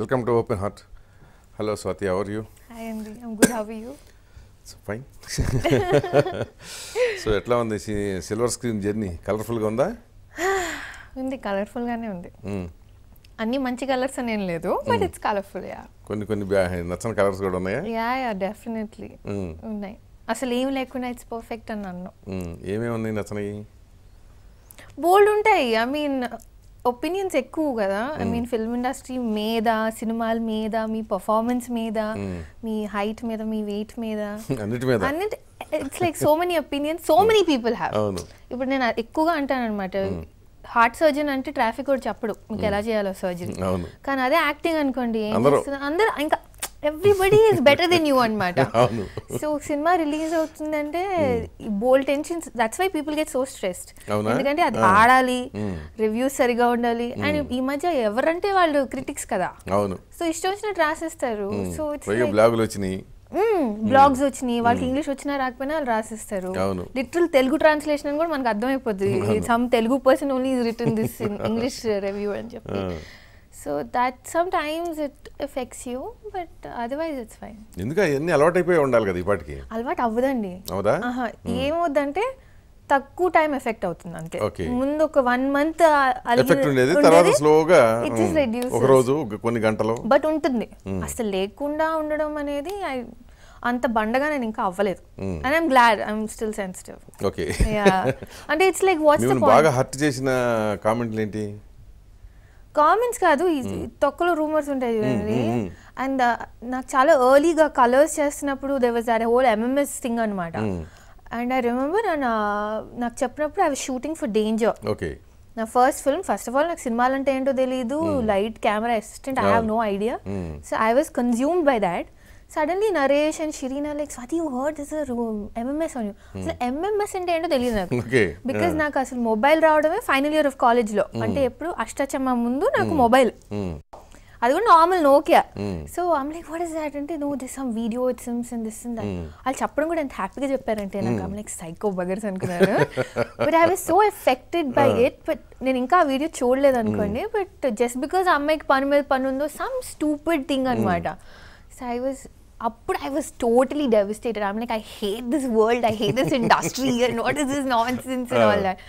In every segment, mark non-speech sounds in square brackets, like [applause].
Welcome to Open Heart hello Swathi how are you hi అండి I'm good how you fine so ఎట్లా ఉంది silver screen journey కలర్ఫుల్గా ఉందా [sighs] ఉంది కలర్ఫుల్గానే ఉంది hmm. అన్ని మంచి కలర్స్ అని ఏం లేదు బట్ ఇట్స్ కలర్ఫుల్ యా కొన్ని కొన్ని నచ్చని కలర్స్ కూడా ఉన్నాయా యా యా డెఫినెట్లీ ఉన్నాయి అసలు ఏం లేకుండా ఇట్స్ పర్ఫెక్ట్ అని అన్నాను hmm. ఏమేమి ఉన్నాయి నచ్చనివి బోల్డ్ ఉంటాయి ఐ మీన్ ఒపీనియన్స్ ఎక్కువ కదా ఐ మీన్ ఫిల్మ్ ఇండస్ట్రీ మీద సినిమాల మీద మీ పర్ఫార్మెన్స్ hmm. మీద మీ హైట్ మీద మీ [laughs] వెయిట్ మీద అన్నిటి it's like so many opinions so many people have ఇప్పుడు నేను ఎక్కువగా అంటాను అనమాట హార్ట్ సర్జన్ అంటే ట్రాఫిక్ కూడా చెప్పడు మీకు hmm. ఎలా చేయాలో సర్జన్ కానీ అదే యాక్టింగ్ అనుకోండి అందరూ ఇంకా everybody is better than you అనమాట సో సినిమా రిలీజ్ అవుతుందంటే బోల్ tensions that's why people get so stressed ఎందుకంటే అది ఆడాలి రివ్యూస్ hmm. సరిగా ఉండాలి hmm. అండ్ ఈ మధ్య ఎవరంటే వాళ్ళు క్రిటిక్స్ కదా సో ఇష్టం వచ్చినట్టు రాసేస్తారు సో hmm. బ్లాగులు వచ్చినాయి బ్లాగ్స్ వచ్చినాయి వాళ్ళకి ఇంగ్లీష్ వచ్చినా రాకపోయినా వాళ్ళు రాసిస్తారు లిటరల్ తెలుగు ట్రాన్స్లేషన్ అని కూడా మనకు అర్థమైపోతుంది some Telugu person only written this English review అని చెప్పి so that some times it affects you but otherwise it's fine ఎందుకు అవన్నీ అలవాటు అయిపోయి ఉండాలి కదా ఇప్పటికి అలవాటు అవ్వదండి అవుదా ఏమవుద్దంటే తక్కువ టైం ఎఫెక్ట్ అవుతుంది అంతే ముందు ఒక వన్ మంత్ ఎఫెక్ట్ ఉండేది తర్వాత స్లోగా ఒక రోజు కొన్ని గంటలు బట్ ఉంటుంది అసలు లేకుండా ఉండడం అనేది అంత బండగా నేను ఇంకా అవ్వలేదు and I'm glad I'm still sensitive okay [laughs] అంటే ఇట్స్ లైక్ వాట్స్ బాగా హర్ట్ చేసిన కామెంట్లు ఏంటి కామెంట్స్ కాదు hmm. తొక్కలో రూమర్స్ ఉంటాయి hmm, చూడండి అండ్ hmm, uh, నాకు చాలా ఎర్లీగా కలర్స్ చేస్తున్నప్పుడు they was whole MMS thing అనమాట అండ్ ఐ రిమెంబర్ నాకు చెప్పినప్పుడు I shooting for Danger okay నా first film first of all నాకు సినిమాలు అంటే ఏంటో తెలియదు light camera assistant I have no idea so I was consumed by that suddenly Naresh and Shirina like Swathi you heard MMS అని అసలు ఎంఎంఎస్ అంటే ఏంటో తెలియదు నాకు బికాజ్ నాకు అసలు మొబైల్ రావడమే ఫైనల్ ఇయర్ ఆఫ్ కాలేజ్లో అంటే ఎప్పుడు అష్టచమ్మ ముందు నాకు మొబైల్ hmm. hmm. అది కూడా normal Nokia so I'm like what is that అంటే no this some video seems and this and వాళ్ళు చెప్పడం కూడా ఎంత హ్యాపీగా చెప్పారంటే నాకు ఐమ్ లైక్ సైకో బగర్స్ అనుకున్నాను but I was so affected by it but నేను ఇంకా ఆ వీడియో చూడలేదు hmm. అనుకోండి బట్ జస్ట్ బికాస్ అమ్మాయికి పని మీద పని ఉందో సమ్ స్టూపిడ్ థింగ్ అనమాట సో ఐ వాజ్ అప్పుడు I was totally devastated I'm like I hate this world I hate this industry what is this nonsense all that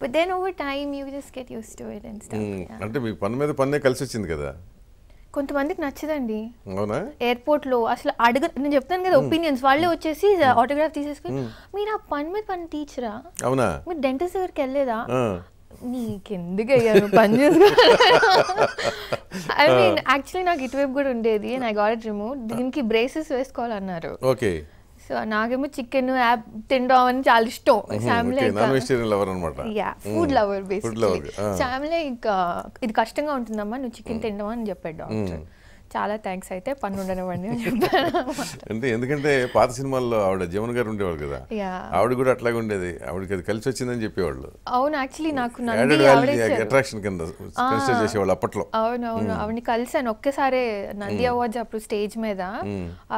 but then over time you just get used to it and stuff అంటే మీ పని మీద పన్నే కలిసి వచ్చింది కదా కొంతమందికి నచ్చదండి ఎయిర్పోర్ట్ లో అసలు అడుగు నేను చెప్తాను కదా hmm. ఒపీనియన్స్ వాళ్ళే వచ్చేసి hmm. ఆటోగ్రాఫ్ తీసేసుకుని hmm. మీరు ఆ పని మీద పని టీచరా అవునా మీరు డెంటిస్ట్ దగ్గరికి వెళ్ళలేదా నీకెందుకు అయ్యాను పని చేసుకోవాలి ఐ మీన్ యాక్చువల్లీ నాకు ఇటువైపు కూడా ఉండేది అండ్ ఐ గాట్ రిమూవ్ దీనికి బ్రేసెస్ వేసుకోవాలన్నారు ఓకే సో నాకేమో చికెన్ యాప్ తినడం అని చాలా ఇష్టం family yeah food lover basic family uh, ఇది కష్టంగా ఉంటుందమ్మా నువ్వు చికెన్ తినడం అని చెప్పాడు డాక్టర్ చాలా థ్యాంక్స్ అయితే పన్ను ఉండనివ్వండి అంటే ఎందుకంటే పాత సినిమాల్లో ఆవిడ జీవన్ గారు ఉండేవాళ్ళు కదా ఆవిడ కూడా అట్లాగే ఉండేది ఆవిడకి అది కలిసి వచ్చిందని చెప్పేవాళ్ళు అవును యాక్చువల్లీ నాకు అట్రాక్షన్ కింద చేసేవాళ్ళు అప్పట్లో అవును అవును ఆవిడని కలిసాను ఒక్కసారే నంది అవార్డ్స్ అప్పుడు స్టేజ్ మీద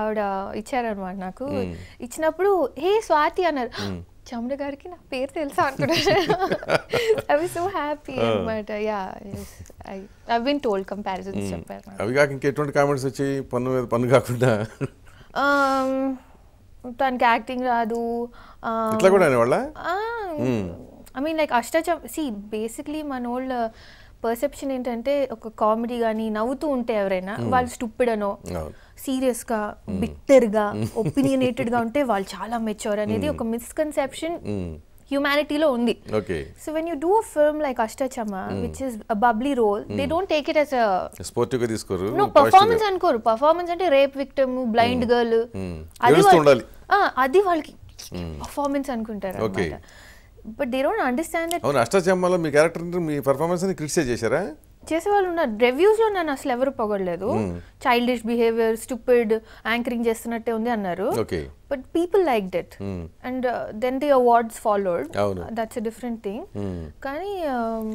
ఆవిడ ఇచ్చారనమాట నాకు ఇచ్చినప్పుడు హే స్వాతి అన్నారు చముడ గారికి నా పేరు తెలుసా అనుకుంటున్నాను ఐ సో హ్యాపీ అనమాట yeah I I been told comparisons చెప్పారు అవి కాక ఇంకెటువంటి కామెంట్స్ వచ్చి పన్ను మీద పన్ను కాకుండా um, తనకి యాక్టింగ్ రాదు um, ఇట్లా కూడా అనేవాళ్ళ ఐ మీన్ లైక్ అష్ట సి బేసిక్లీ మన ఓల్డ్ పర్సెప్షన్ ఏంటంటే ఒక కామెడీ కానీ నవ్వుతూ ఉంటే ఎవరైనా hmm. వాళ్ళు స్టూపిడ్ అనో సీరియస్గా ఒపీనియనేటెడ్ గా ఉంటే వాళ్ళు చాలా మెచ్యూర్ అనేది ఒక మిస్కన్సెప్షన్ హ్యూమానిటీలో ఉంది so when you do a film like Ashtachamma which is bubbly role they don't take it as గా తీసుకోరు నో పర్ఫార్మెన్స్ అనుకోరు పర్ఫార్మెన్స్ అంటే రేప్ విక్టిమ్ బ్లైండ్ గర్ల్ అది అది వాళ్ళకి పర్ఫార్మెన్స్ అనుకుంటారు అన్నమాట బట్ దే డోంట్ అండర్స్టాండ్ అవును అష్టచమ్మలో మీ క్యారెక్టర్ మీ పర్ఫార్మెన్స్ ని క్రిటిసైజ్ చేశారా చేసే వాళ్ళు ఉన్నారు లో నన్ను అసలు ఎవరు పొగడలేదు చైల్డిష్ బిహేవియర్ స్టూపిడ్ యాంకరింగ్ చేస్తున్నట్టే ఉంది అన్నారు but people like that and then the awards followed that's different thing కానీ um,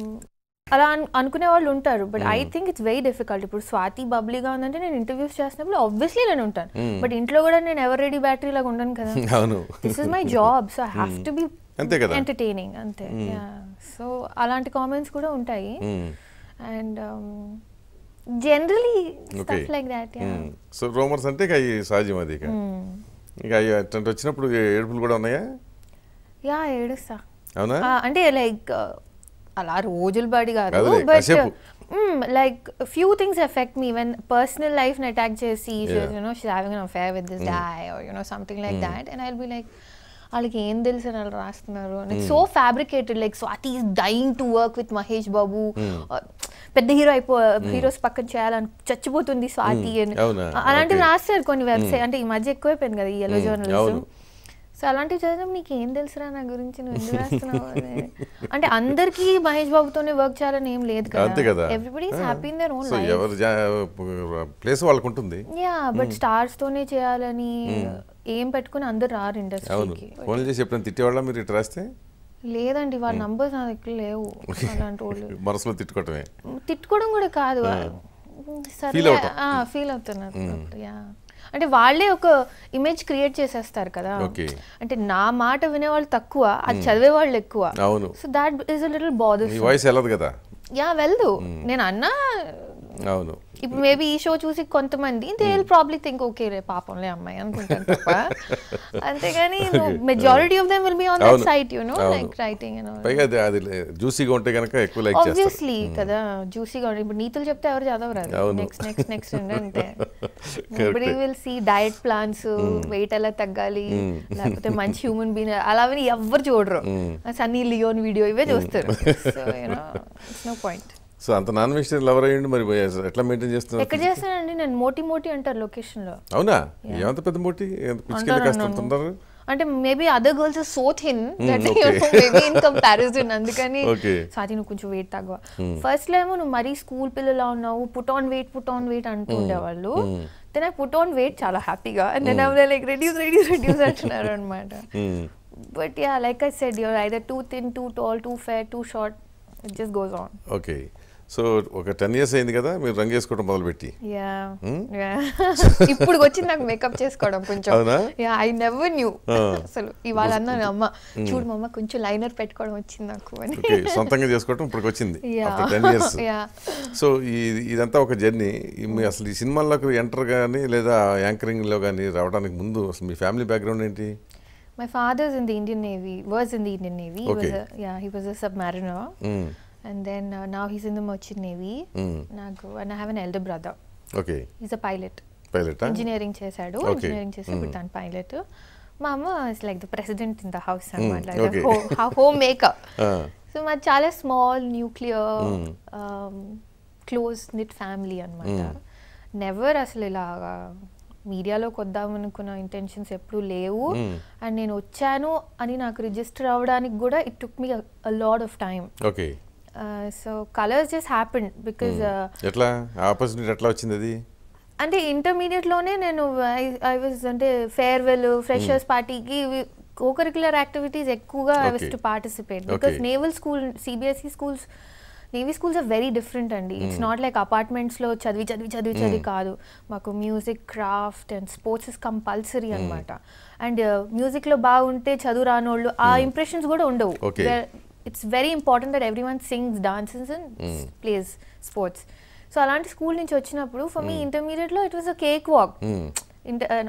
అలా అనుకునే వాళ్ళు ఉంటారు but I think it's very difficult ఇప్పుడు స్వాతి బబ్లీగా ఉందంటే నేను ఇంటర్వ్యూస్ చేసినప్పుడు ఆబ్వియస్లీ నేను ఉంటాను బట్ hmm. ఇంట్లో కూడా నేను ఎవర్ రెడీ బ్యాటరీ లాగా ఉండను కదా this is my job so I have to be entertaining అంతే సో hmm. అలాంటి కామెంట్స్ కూడా ఉంటాయి hmm. And generally stuff like that so rumours అంటే ఇక సహజం అది ఇక hmm. ఇక అట్లాంటి వచ్చినప్పుడు ఏడుపులు కూడా ఉన్నాయా యా ఏడుస్తా అవునా అంటే లైక్ uh, అలా రోజులు బడి కాదు but like few things affect me when personal life attack చేసి you know she having an affair with this guy or you know something like that and I will be like వాళ్ళకి ఏం తెలుసు అని వాళ్ళు రాస్తున్నారు so fabricated like Swathi is dying to work with Mahesh Babu పెద్ద hero అయిపో heroes hmm. పక్కన చేయాలని చచ్చిపోతుంది స్వాతి hmm. అని అలాంటివి రాస్తారు కొన్ని వెబ్సైట్ hmm. అంటే ఈ మధ్య ఎక్కువైపోయింది కదా ఈ ఎల్లో జర్నలిజం సో అలాంటివి చదివిన నీకు ఏం తెలుసురా నా గురించి నువ్వు ఎందుకు [laughs] రాస్తున్నావు అంటే అందరికీ మహేష్ బాబుతోనే వర్క్ చేయాలని ఏం లేదు కదా everybody happy in own life place yeah but stars తోనే చేయాలని ఏం పెట్టుకుని అందరు రారు ఇండస్ట్రీకి ఫోన్ చేసి ఎప్పుడైనా తిట్టేవాళ్ళ మీరు రాస్తే లేదండి వాళ్ళ నంబర్స్ నా దగ్గర లేవు అలాంటి వాళ్ళు [laughs] మనసులో తిట్టుకోవటమే తిట్టుకోవడం కూడా కాదు సరే ఫీల్ అవుతున్నారు యా అంటే వాళ్ళే ఒక ఇమేజ్ క్రియేట్ చేసేస్తారు కదా అంటే నా మాట వినేవాళ్ళు తక్కువ అది చదివే వాళ్ళు ఎక్కువ అవును so that is little bother voice వెళ్ళదు కదా యా వెళ్దు నేను అన్నా అవును ఇప్పుడు మేబీ ఈ షో చూసి కొంతమంది దే ప్రాబ్లీ థింక్ ఓకే రే పాపంలే అమ్మాయి అనుకుంటాను తప్ప [laughs] అంతేగాని majority of them will be on that side you know like writing and all పైగా అది జ్యూసీగా ఉంటే గనుక ఎక్కువ లైక్ చేస్తారు ఆబ్వియస్లీ hmm. కదా జ్యూసీగా ఇప్పుడు నీతులు చెప్తే ఎవరు చదవరు నెక్స్ట్ నెక్స్ట్ నెక్స్ట్ అంతే ఇప్పుడు will see diet plans weight ఎలా తగ్గాలి hmm. లేకపోతే మంచి హ్యూమన్ బీన్ అలా ఎవరు చూడరు hmm. సన్నీ లియోన్ వీడియో ఇవే చూస్తారు so you know it's no point so అంత నాన్ వెజిటేరియన్ లవర్ అయ్యండి మరి ఎట్లా మెయింటైన్ చేస్తున్నారు ఎక్కడ చేస్తానండి నేను మోటి మోటి అంటారు లొకేషన్ లో అవునా ఏమంత పెద్ద మోటి పిచ్చికెళ్ళి కష్టపడుతున్నారు అంటే maybe other girls are so thin that maybe in comparison అందుకని [laughs] సాతి నువ్వు కొంచెం వెయిట్ తగ్గవ ఫస్ట్ లో ఏమో నువ్వు మరీ స్కూల్ పిల్లలా ఉన్నావు put on weight put on weight అంటూ hmm. ఉండేవాళ్ళు then I put on weight చాలా హ్యాపీగా and then I like reduce reduce reduce అంటున్నారు అనమాట but yeah like I said you're either too thin too tall too fair too short it just goes on okay so ఒక ten years అయింది కదా మీరు రంగు వేసుకోవడం మొదలుపెట్టి hmm? [laughs] ఇప్పుడు వచ్చింది నాకు మేకప్ చేసుకోవడం కొంచెం ఐ నెవర్ న్యూ అసలు ఇవాళ అన్నాను hmm. అమ్మ చూడు మా అమ్మ కొంచెం లైనర్ పెట్టుకోవడం వచ్చింది నాకు అని సొంతంగా చేసుకోవడం ఇప్పుడు వచ్చింది టెన్ ఇయర్స్ సో ఇదంతా ఒక జర్నీ మీ అసలు ఈ సినిమాల్లోకి ఎంటర్ కానీ లేదా యాంకరింగ్లో కానీ రావడానికి ముందు అసలు మీ ఫ్యామిలీ బ్యాక్గ్రౌండ్ ఏంటి my father's in the Indian navy was in the Indian navy yeah he was a submariner and then నా he's in the merchant navy నాకు and I have an elder brother okay is a pilot pilot engineering చేశాడు engineering చేసి ఇప్పుడు hmm. తను pilot మా అమ్మ is like the president in the house అనమాట homemaker so మాది చాలా small nuclear close knit family అనమాట నెవర్ అసలు ఇలా మీడియాలోకి వద్దాం అనుకున్న ఇంటెన్షన్స్ ఎప్పుడూ లేవు అండ్ hmm. నేను వచ్చాను అని నాకు రిజిస్టర్ అవ్వడానికి కూడా it took me lot of time so Colours just happen because ఎట్లా ఆపర్చునిటీ ఎట్లా వచ్చింది అది అంటే లోనే నేను ఐ వాజ్ అంటే ఫేర్వెల్ ఫ్రెషర్స్ పార్టీకి కో కరిక్యులర్ యాక్టివిటీస్ ఎక్కువగా I was to participate because naval school CBSE schools navy schools are very different అండి ఇట్స్ నాట్ లైక్ అపార్ట్మెంట్స్లో చదివి చదివి చదివి చదివి hmm. కాదు మాకు music craft and sports is compulsory అనమాట అండ్ మ్యూజిక్లో బాగుంటే చదువు రానోళ్ళు ఆ ఇంప్రెషన్స్ hmm. కూడా ఉండవు it's very important that every one sings dances and plays sports so అలాంటి స్కూల్ నుంచి వచ్చినప్పుడు ఫర్ మీ ఇంటర్మీడియట్లో it was a cake walk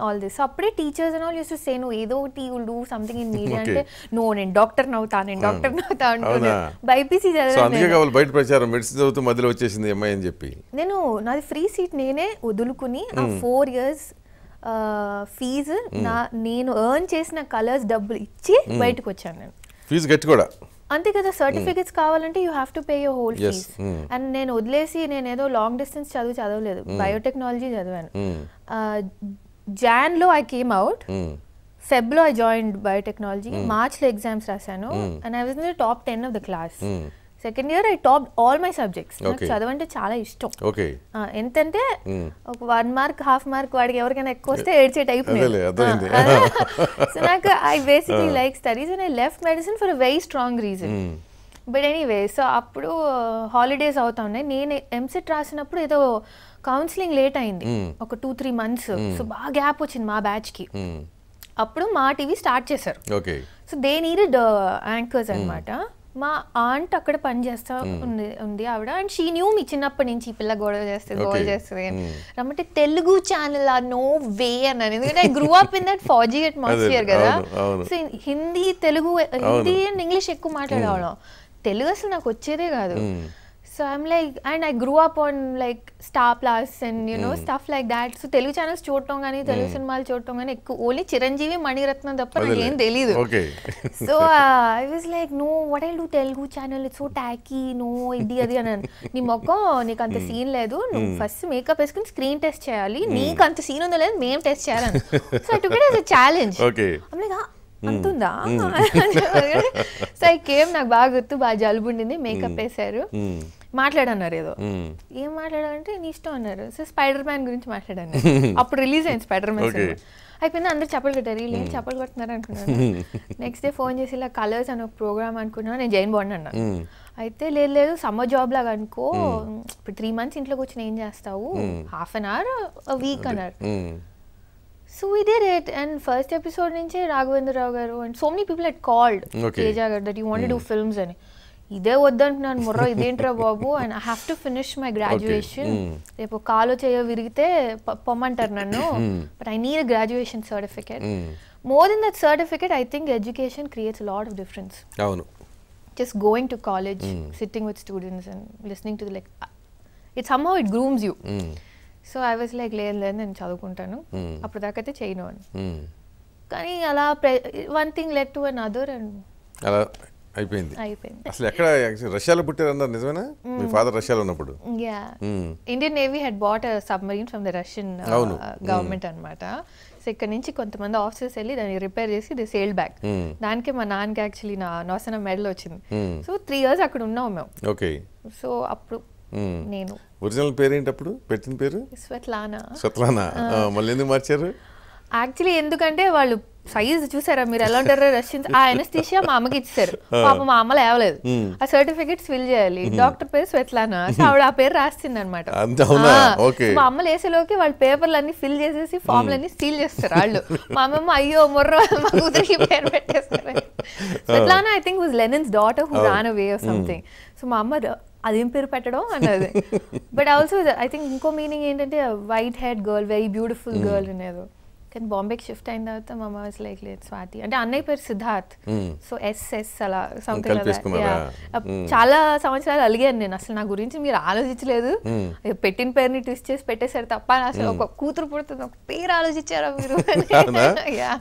all this అప్పుడే teachers and all used to say నువ్వు ఏదో టీ will do something in media అంటే no నేను డాక్టర్ అవుతా నేను డాక్టర్ అవుతా బైపీసీ బయట ప్రచారం మెడిసిన్ చదువుతూ మధ్యలో వచ్చేసింది అమ్మాయి అని చెప్పి నేను నాది ఫ్రీ సీట్ నేనే వదులుకుని ఆ ఫోర్ ఇయర్స్ ఫీజు నా నేను ఎర్న్ చేసిన కలర్స్ డబ్బులు ఇచ్చి hmm. బయటకు వచ్చాను నేను ఫీజు కట్టి కూడా అంతే కదా సర్టిఫికెట్స్ hmm. కావాలంటే you have to pay you whole fees and నేను వదిలేసి నేను ఏదో లాంగ్ డిస్టెన్స్ చదువు చదవలేదు బయోటెక్నాలజీ hmm. చదివాను జాన్లో ఐ కేమ్ అవుట్ ఫెబ్లో ఐ జాయిన్ బయోటెక్నాలజీ మార్చ్లో ఎగ్జామ్స్ రాశాను and I was in the top ten of the class second year I top all my subjects నాకు చదవంటే చాలా ఇష్టం ఎంతంటే hmm. ఒక వన్ మార్క్ హాఫ్ మార్క్ వాడికి ఎవరికైనా ఎక్కువ వస్తే ఏడ్చే టైప్ సో నాకు I basically like studies and I left medicine for very strong reason but anyway so అప్పుడు హాలిడేస్ uh, అవుతా ఉన్నాయి నేను ఎంసెట్ రాసినప్పుడు ఏదో కౌన్సిలింగ్ లేట్ అయింది hmm. ఒక టూ త్రీ మంత్స్ సో బాగా గ్యాప్ వచ్చింది మా బ్యాచ్ కి hmm. అప్పుడు మా టీవీ స్టార్ట్ చేశారు సో దే నీడెడ్ యాంకర్స్ అనమాట మా ఆంట్ అక్కడ పని చేస్తా ఉంది ఉంది ఆవిడ అండ్ షీ న్యూ మీ చిన్నప్పటి నుంచి ఈ పిల్ల గొడవ చేస్తే గోడ చేస్తుంది రమ్మంటే తెలుగు ఛానల్ ఆ నో వే అని ఎందుకంటే I grew up in that ఫాజీ అట్మాస్ఫియర్ కదా so Hindi Telugu Hindi and English ఎక్కువ మాట్లాడేవాళ్ళం తెలుగు అసలు నాకు వచ్చేదే కాదు so I'm like and I grew up on like Star Plus and no stuff like that so Telugu channels చూడటం కానీ తెలుగు సినిమాలు చూడటం కానీ ఎక్కువ ఓన్లీ చిరంజీవి మణిరత్నం తప్ప నాకేం తెలియదు so I was like no what I do Telugu channel so ట్యాకీ నో ఇది అది అని నీ మొక్కం నీకు అంత సీన్ hmm. లేదు నువ్వు ఫస్ట్ మేకప్ వేసుకుని స్క్రీన్ టెస్ట్ చేయాలి hmm. నీకు అంత సీన్ ఉందో లేదు మేము టెస్ట్ చేయాలని so I took it as a challenge అంతుందా సో ఐ కేమ్ నాకు బాగా గుర్తు బాగా జలుబుండింది మేకప్ hmm. వేశారు మాట్లాడన్నారు ఏదో ఏం మాట్లాడాలంటే నీ ఇష్టం అన్నారు సో స్పైడర్ మ్యాన్ గురించి మాట్లాడాను [laughs] అప్పుడు రిలీజ్ అయింది స్పైడర్ మ్యాన్ అయిపోయింది అందరు చెప్పలు కట్టారు వీళ్ళు ఏం చెప్పలు కొడుతున్నారు అనుకున్నాను నెక్స్ట్ డే ఫోన్ చేసి ఇలా కలర్స్ అని ఒక ప్రోగ్రామ్ అనుకున్నాను నేను జైన్ బాండ్ అన్నా అయితే లేదు లేదు సమ్మర్ జాబ్ లాగా అనుకో ఇప్పుడు త్రీ మంత్స్ ఇంట్లో కూర్చొని ఏం చేస్తావు హాఫ్ అన్ అవర్ వీక్ అన్నారు సో ఇదే రేట్ అండ్ ఫస్ట్ ఎపిసోడ్ నుంచే Raghavendra Rao garu and so many people had called Teja garu that you want do films అని ఇదే వద్దంటున్నాను ముర్ర ఇదేంట్రా బాబు and I have to finish my graduation రేపు కాలో చేయ విరిగితే పొమ్మంటారు నన్ను but I need graduation certificate more than that certificate I think education creates lot of difference అవును just going to college sitting with students and listening to like it somehow it grooms you so I was like లేదు లేదు నేను చదువుకుంటాను hmm. అప్పుడు దాకా అయితే చేయను అని hmm. కానీ అలా one thing led to another and అయిపోయింది అసలు ఎక్కడ రష్యాలో పుట్టారన్నారు నిజమేనా మీ ఫాదర్ రష్యాలో ఉన్నప్పుడు Indian navy had bought submarine from the Russian government అనమాట సో ఇక్కడ నుంచి కొంతమంది ఆఫీసర్స్ వెళ్ళి దాన్ని రిపేర్ చేసి ది సేల్ బ్యాక్ దానికి మా నాన్నకి యాక్చువల్లీ నా నోసన మెడల్ వచ్చింది సో త్రీ ఇయర్స్ అక్కడ ఉన్నాం మేము ఓకే సో అప్పుడు నేను ఒరిజినల్ పేరు ఏంటప్పుడు పెట్టిన పేరు స్వెట్లానా స్వెట్లానా మళ్ళీ ఎందుకు మార్చారు యాక్చువల్లీ ఎందుకంటే వాళ్ళు సైజ్ చూసారా మీరు ఎలా ఉంటారు రష్యన్స్ ఆ ఎనస్థీషియా మా అమ్మకి ఇచ్చారు పాప మా అమ్మ లేవలేదు ఆ సర్టిఫికెట్స్ ఫిల్ చేయాలి డాక్టర్ పేరు స్వెట్లానా ఆవిడ ఆ పేరు రాస్తుంది అనమాట మా అమ్మ లేసేలోకి వాళ్ళు పేపర్లు అన్ని ఫిల్ చేసేసి ఫామ్లు అన్ని సీల్ చేస్తారు వాళ్ళు మా అమ్మమ్మ అయ్యో ముర్ర మా కూతురికి పేరు పెట్టేస్తారు Svetlana I think was Lenin's daughter who ran away of something so మా అమ్మ అదేం పేరు పెట్టడం అన్నది బట్ ఆల్సో ఐ థింక్ ఇంకో మీనింగ్ ఏంటంటే white head girl very beautiful girl అనేది కానీ బాంబేకి షిఫ్ట్ అయిన తర్వాత మా మమ్మ వాజ్ లైక్ లేదు స్వాతి అంటే అన్నయ్య పేరు సిద్ధార్థ్ సో ఎస్ఎస్ అలా సంథింగ్ చాలా సంవత్సరాలు అలిగాను నేను అసలు నా గురించి మీరు ఆలోచించలేదు పెట్టిన పేరుని ట్విస్ట్ చేసి పెట్టేశారు తప్ప అసలు ఒక కూతురు పుడుతుంది ఒక పేరు ఆలోచించారా మీరు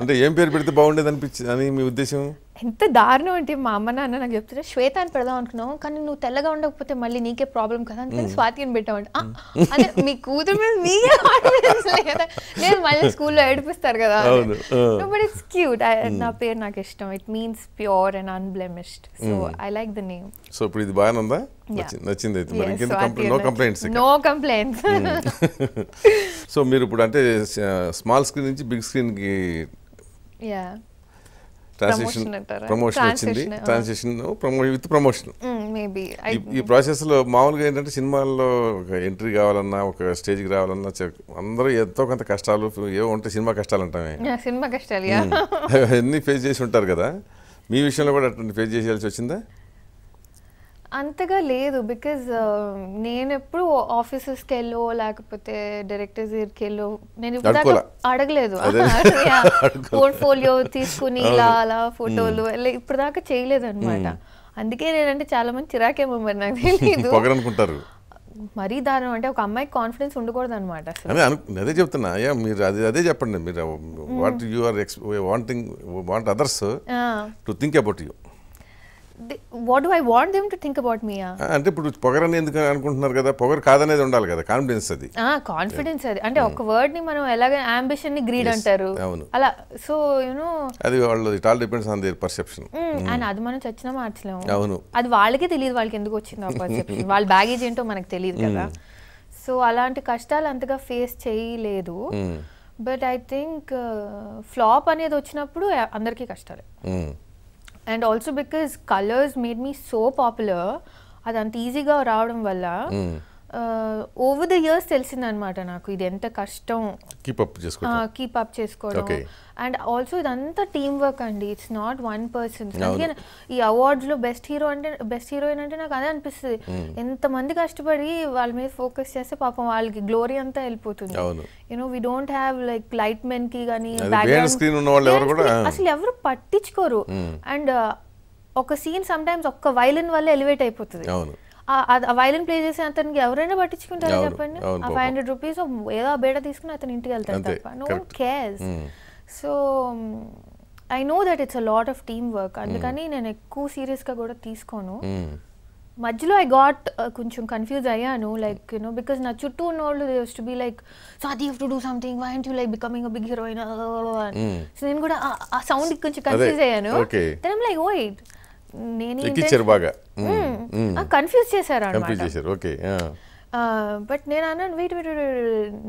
అంటే ఏం పేరు పెడితే బాగుండేది అనిపించింది అని మీ ఉద్దేశం ఎంత దారుణం అంటే మా అమ్మ నాన్న నాకు చెప్తున్నా శ్వేత అని పెడదాం అనుకున్నావు కానీ నువ్వు తెల్లగా ఉండకపోతే మళ్ళీ నీకే ప్రాబ్లం కదా అని స్వాతి అని పెట్టామంట అదే మీ కూతురు మీద మీకే లేదా నేను మళ్ళీ స్కూల్లో ఏడిపిస్తారు కదా బట్ ఇట్స్ క్యూట్ నా పేరు నాకు ఇష్టం it means pure and unblemished so I like the name so ఇప్పుడు ఇది బాగా ఉందా నచ్చింది అయితే మరి no complaints no complaints so మీరు ఇప్పుడు అంటే స్మాల్ స్క్రీన్ నుంచి బిగ్ కి యా ట్రాన్సాక్షన్ ప్రమోషన్ వచ్చింది ట్రాన్సాక్షన్ విత్ ప్రమోషన్ ఈ ప్రాసెస్ లో మామూలుగా ఏంటంటే సినిమాల్లో ఒక ఎంట్రీ కావాలన్నా ఒక స్టేజ్కి రావాలన్నా అందరూ ఎంతో కొంత కష్టాలు ఏవో ఉంటే సినిమా కష్టాలు అంటామే సినిమా కష్టాలు [laughs] అవన్నీ ఫేస్ చేసి ఉంటారు కదా మీ విషయంలో కూడా అటువంటి ఫేస్ చేయాల్సి వచ్చిందా అంతగా లేదు బికాజ్ uh, నేను ఎప్పుడు కి వెళ్ళో లేకపోతే డైరెక్టర్స్ దగ్గరికి వెళ్ళో నేను అడగలేదు పోర్ట్ఫోలియో [laughs] [laughs] తీసుకుని ఇలా అలా ఫోటోలు ఇప్పుడు దాకా చేయలేదు అనమాట అందుకే నేనంటే చాలా మంది చిరాకే మరి నాకు తెలియదు [laughs] మరీ దారుణం అంటే ఒక అమ్మాయికి కాన్ఫిడెన్స్ ఉండకూడదు అనమాట అదే చెప్తున్నా అయ్యా మీరు అది అదే చెప్పండి మీరు what you are wanting want others to think about you what I want them to think about మీ అంటే ఇప్పుడు పొగర్ అని ఎందుకు అనుకుంటున్నారు కదా పొగర్ కాదనేది ఉండాలి కదా కాన్ఫిడెన్స్ అది కాన్ఫిడెన్స్ అది అంటే ఒక వర్డ్ ని మనం ఎలాగ అంబిషన్ ని గ్రీడ్ అంటారు అవును అలా సో నో అది వాళ్ళది it all depends on their perception and అది మనం చచ్చిన మార్చలేము అవును అది వాళ్ళకే తెలియదు వాళ్ళకి ఎందుకు వచ్చింది ఆ పర్సెప్షన్ [laughs] వాళ్ళ బ్యాగేజ్ ఏంటో మనకు తెలియదు hmm. కదా సో అలాంటి కష్టాలు అంతగా ఫేస్ చేయలేదు బట్ ఐ థింక్ ఫ్లాప్ అనేది వచ్చినప్పుడు అందరికీ కష్టాలే hmm. And also because colours made me so popular అది అంత ఈజీగా రావడం వల్ల ఓవర్ ద ఇయర్స్ తెలిసిందనమాట నాకు ఇది ఎంత కష్టం కీపప్ చేసుకోవడం చేసుకోవడం అండ్ ఆల్సో ఇదంతా టీమ్ వర్క్ అండి ఇట్స్ నాట్ వన్ పర్సన్ ఈ అవార్డ్స్ లో బెస్ట్ హీరో అంటే బెస్ట్ హీరోయిన్ అంటే నాకు అదే అనిపిస్తుంది hmm. మంది కష్టపడి వాళ్ళ మీద ఫోకస్ చేస్తే పాపం వాళ్ళకి గ్లోరీ అంతా వెళ్ళిపోతుంది you know we don't have like light men కి కానీ అసలు ఎవరు పట్టించుకోరు అండ్ hmm. uh, ఒక సీన్ సమ్ టైమ్స్ ఒక్క వైలిన్ వల్ల ఎలివేట్ అయిపోతుంది వైలెన్ ప్లే చేసే అతనికి ఎవరైనా పట్టించుకుంటారు చెప్పండి ఆ ఫైవ్ హండ్రెడ్ రూపీస్ ఏదో బేట తీసుకుని అతను ఇంటికి వెళ్తాడు తప్ప no cares so I know that it's a lot of team work అందుకని hmm. నేను ఎక్కువ సీరియస్ గా కూడా తీసుకోను hmm. మధ్యలో ఐ గాట్ uh, కొంచెం కన్ఫ్యూజ్ అయ్యాను లైక్ యూనో బికాస్ నా చుట్టూ ఉన్న వాళ్ళు they to be like so అది you to do something why you like becoming big heroine so నేను కూడా ఆ సౌండ్ కొంచెం కన్ఫ్యూజ్ అయ్యాను దెన్ లైక్ ఓ ఇట్ నేను బాగా కన్ఫ్యూజ్ చేశారు కన్ఫ్యూజ్ చేశారు ఓకే బట్ నేను అన్నాను వెయిట్ వెయిట్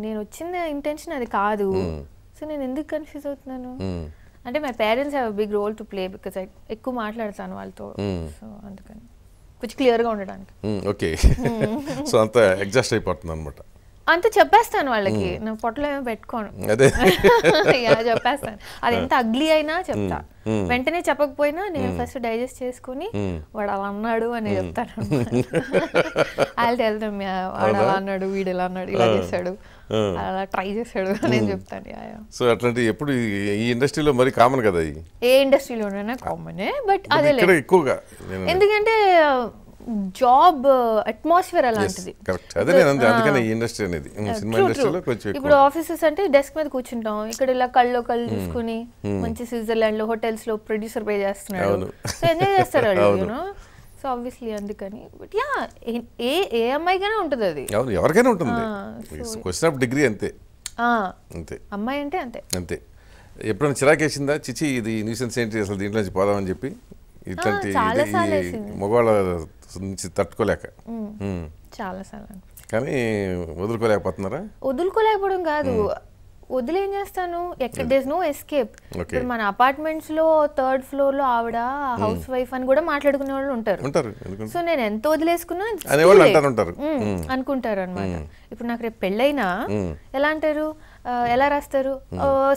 నేను వచ్చిన ఇంటెన్షన్ అది కాదు సో నేను ఎందుకు కన్ఫ్యూజ్ అవుతున్నాను అంటే my parents have big role to play because ఎక్కువ మాట్లాడతాను వాళ్ళతో సో అందుకని కొంచెం క్లియర్గా ఉండడానికి ఓకే సో [laughs] అంతా ఎగ్జాస్ట్ అయిపోతుంది అనమాట అంత చెప్పేస్తాను వాళ్ళకి నా పొట్టలో ఏమో పెట్టుకోను అదే [laughs] చెప్పేస్తాను అది ఎంత అగ్లీ అయినా చెప్తా వెంటనే చెప్పకపోయినా నేను ఫస్ట్ డైజెస్ట్ చేసుకుని వాడు అలా అన్నాడు అని చెప్తాను వాళ్ళు [laughs] వెళ్తాం వాడు అలా అన్నాడు వీడు ఇలా అన్నాడు ఇలా చేశాడు అలా ట్రై చేశాడు అని [laughs] చెప్తాను సో అట్లాంటి ఎప్పుడు ఈ ఇండస్ట్రీలో మరి కామన్ కదా ఏ ఇండస్ట్రీలో ఇండస్ట్రీలోనైనా కామనే బట్ అదే ఎక్కువగా ఎందుకంటే జాబ్ అట్మాస్ఫియర్ uh, అలాంటిది కరెక్ట్ అదే అందుకని ఇండస్ట్రీ అనేది సినిమా ఇండస్ట్రీలో కొంచెం ఇప్పుడు ఆఫీసెస్ అంటే డెస్క్ మీద కూర్చుంటాం ఇక్కడ ఇలా కళ్ళు కళ్ళు చూసుకుని మంచి స్విట్జర్లాండ్ లో హోటల్స్ లో ప్రొడ్యూసర్ పే చేస్తున్నాడు సో ఎంజాయ్ చేస్తారు వాళ్ళు సో ఆబ్వియస్లీ అందుకని బట్ యా ఏ ఏ అమ్మాయికైనా ఉంటుంది అది ఎవరికైనా ఉంటుంది క్వశ్చన్ ఆఫ్ డిగ్రీ అంతే అంతే అమ్మాయి అంటే అంతే అంతే ఎప్పుడైనా చిరాకేసిందా చిచి ఇది న్యూసెన్స్ ఏంటి అసలు దీంట్లో నుంచి పోదామని చెప్పి ఇట్లాంటి మగవాళ్ళ నుంచి తట్టుకోలేక చాలాసార్లు కానీ వదులుకోలేకపోతున్నారా వదులుకోలేకపోవడం కాదు వదిలేం చేస్తాను ఎక్కడ దేస్ నో ఎస్కేప్ మన అపార్ట్మెంట్స్ లో థర్డ్ ఫ్లోర్ లో ఆవిడ హౌస్ వైఫ్ అని కూడా మాట్లాడుకునే వాళ్ళు ఉంటారు సో నేను ఎంత వదిలేసుకున్నా అనుకుంటారు అనమాట ఇప్పుడు నాకు రేపు పెళ్ళైనా ఎలా అంటారు ఎలా రాస్తారు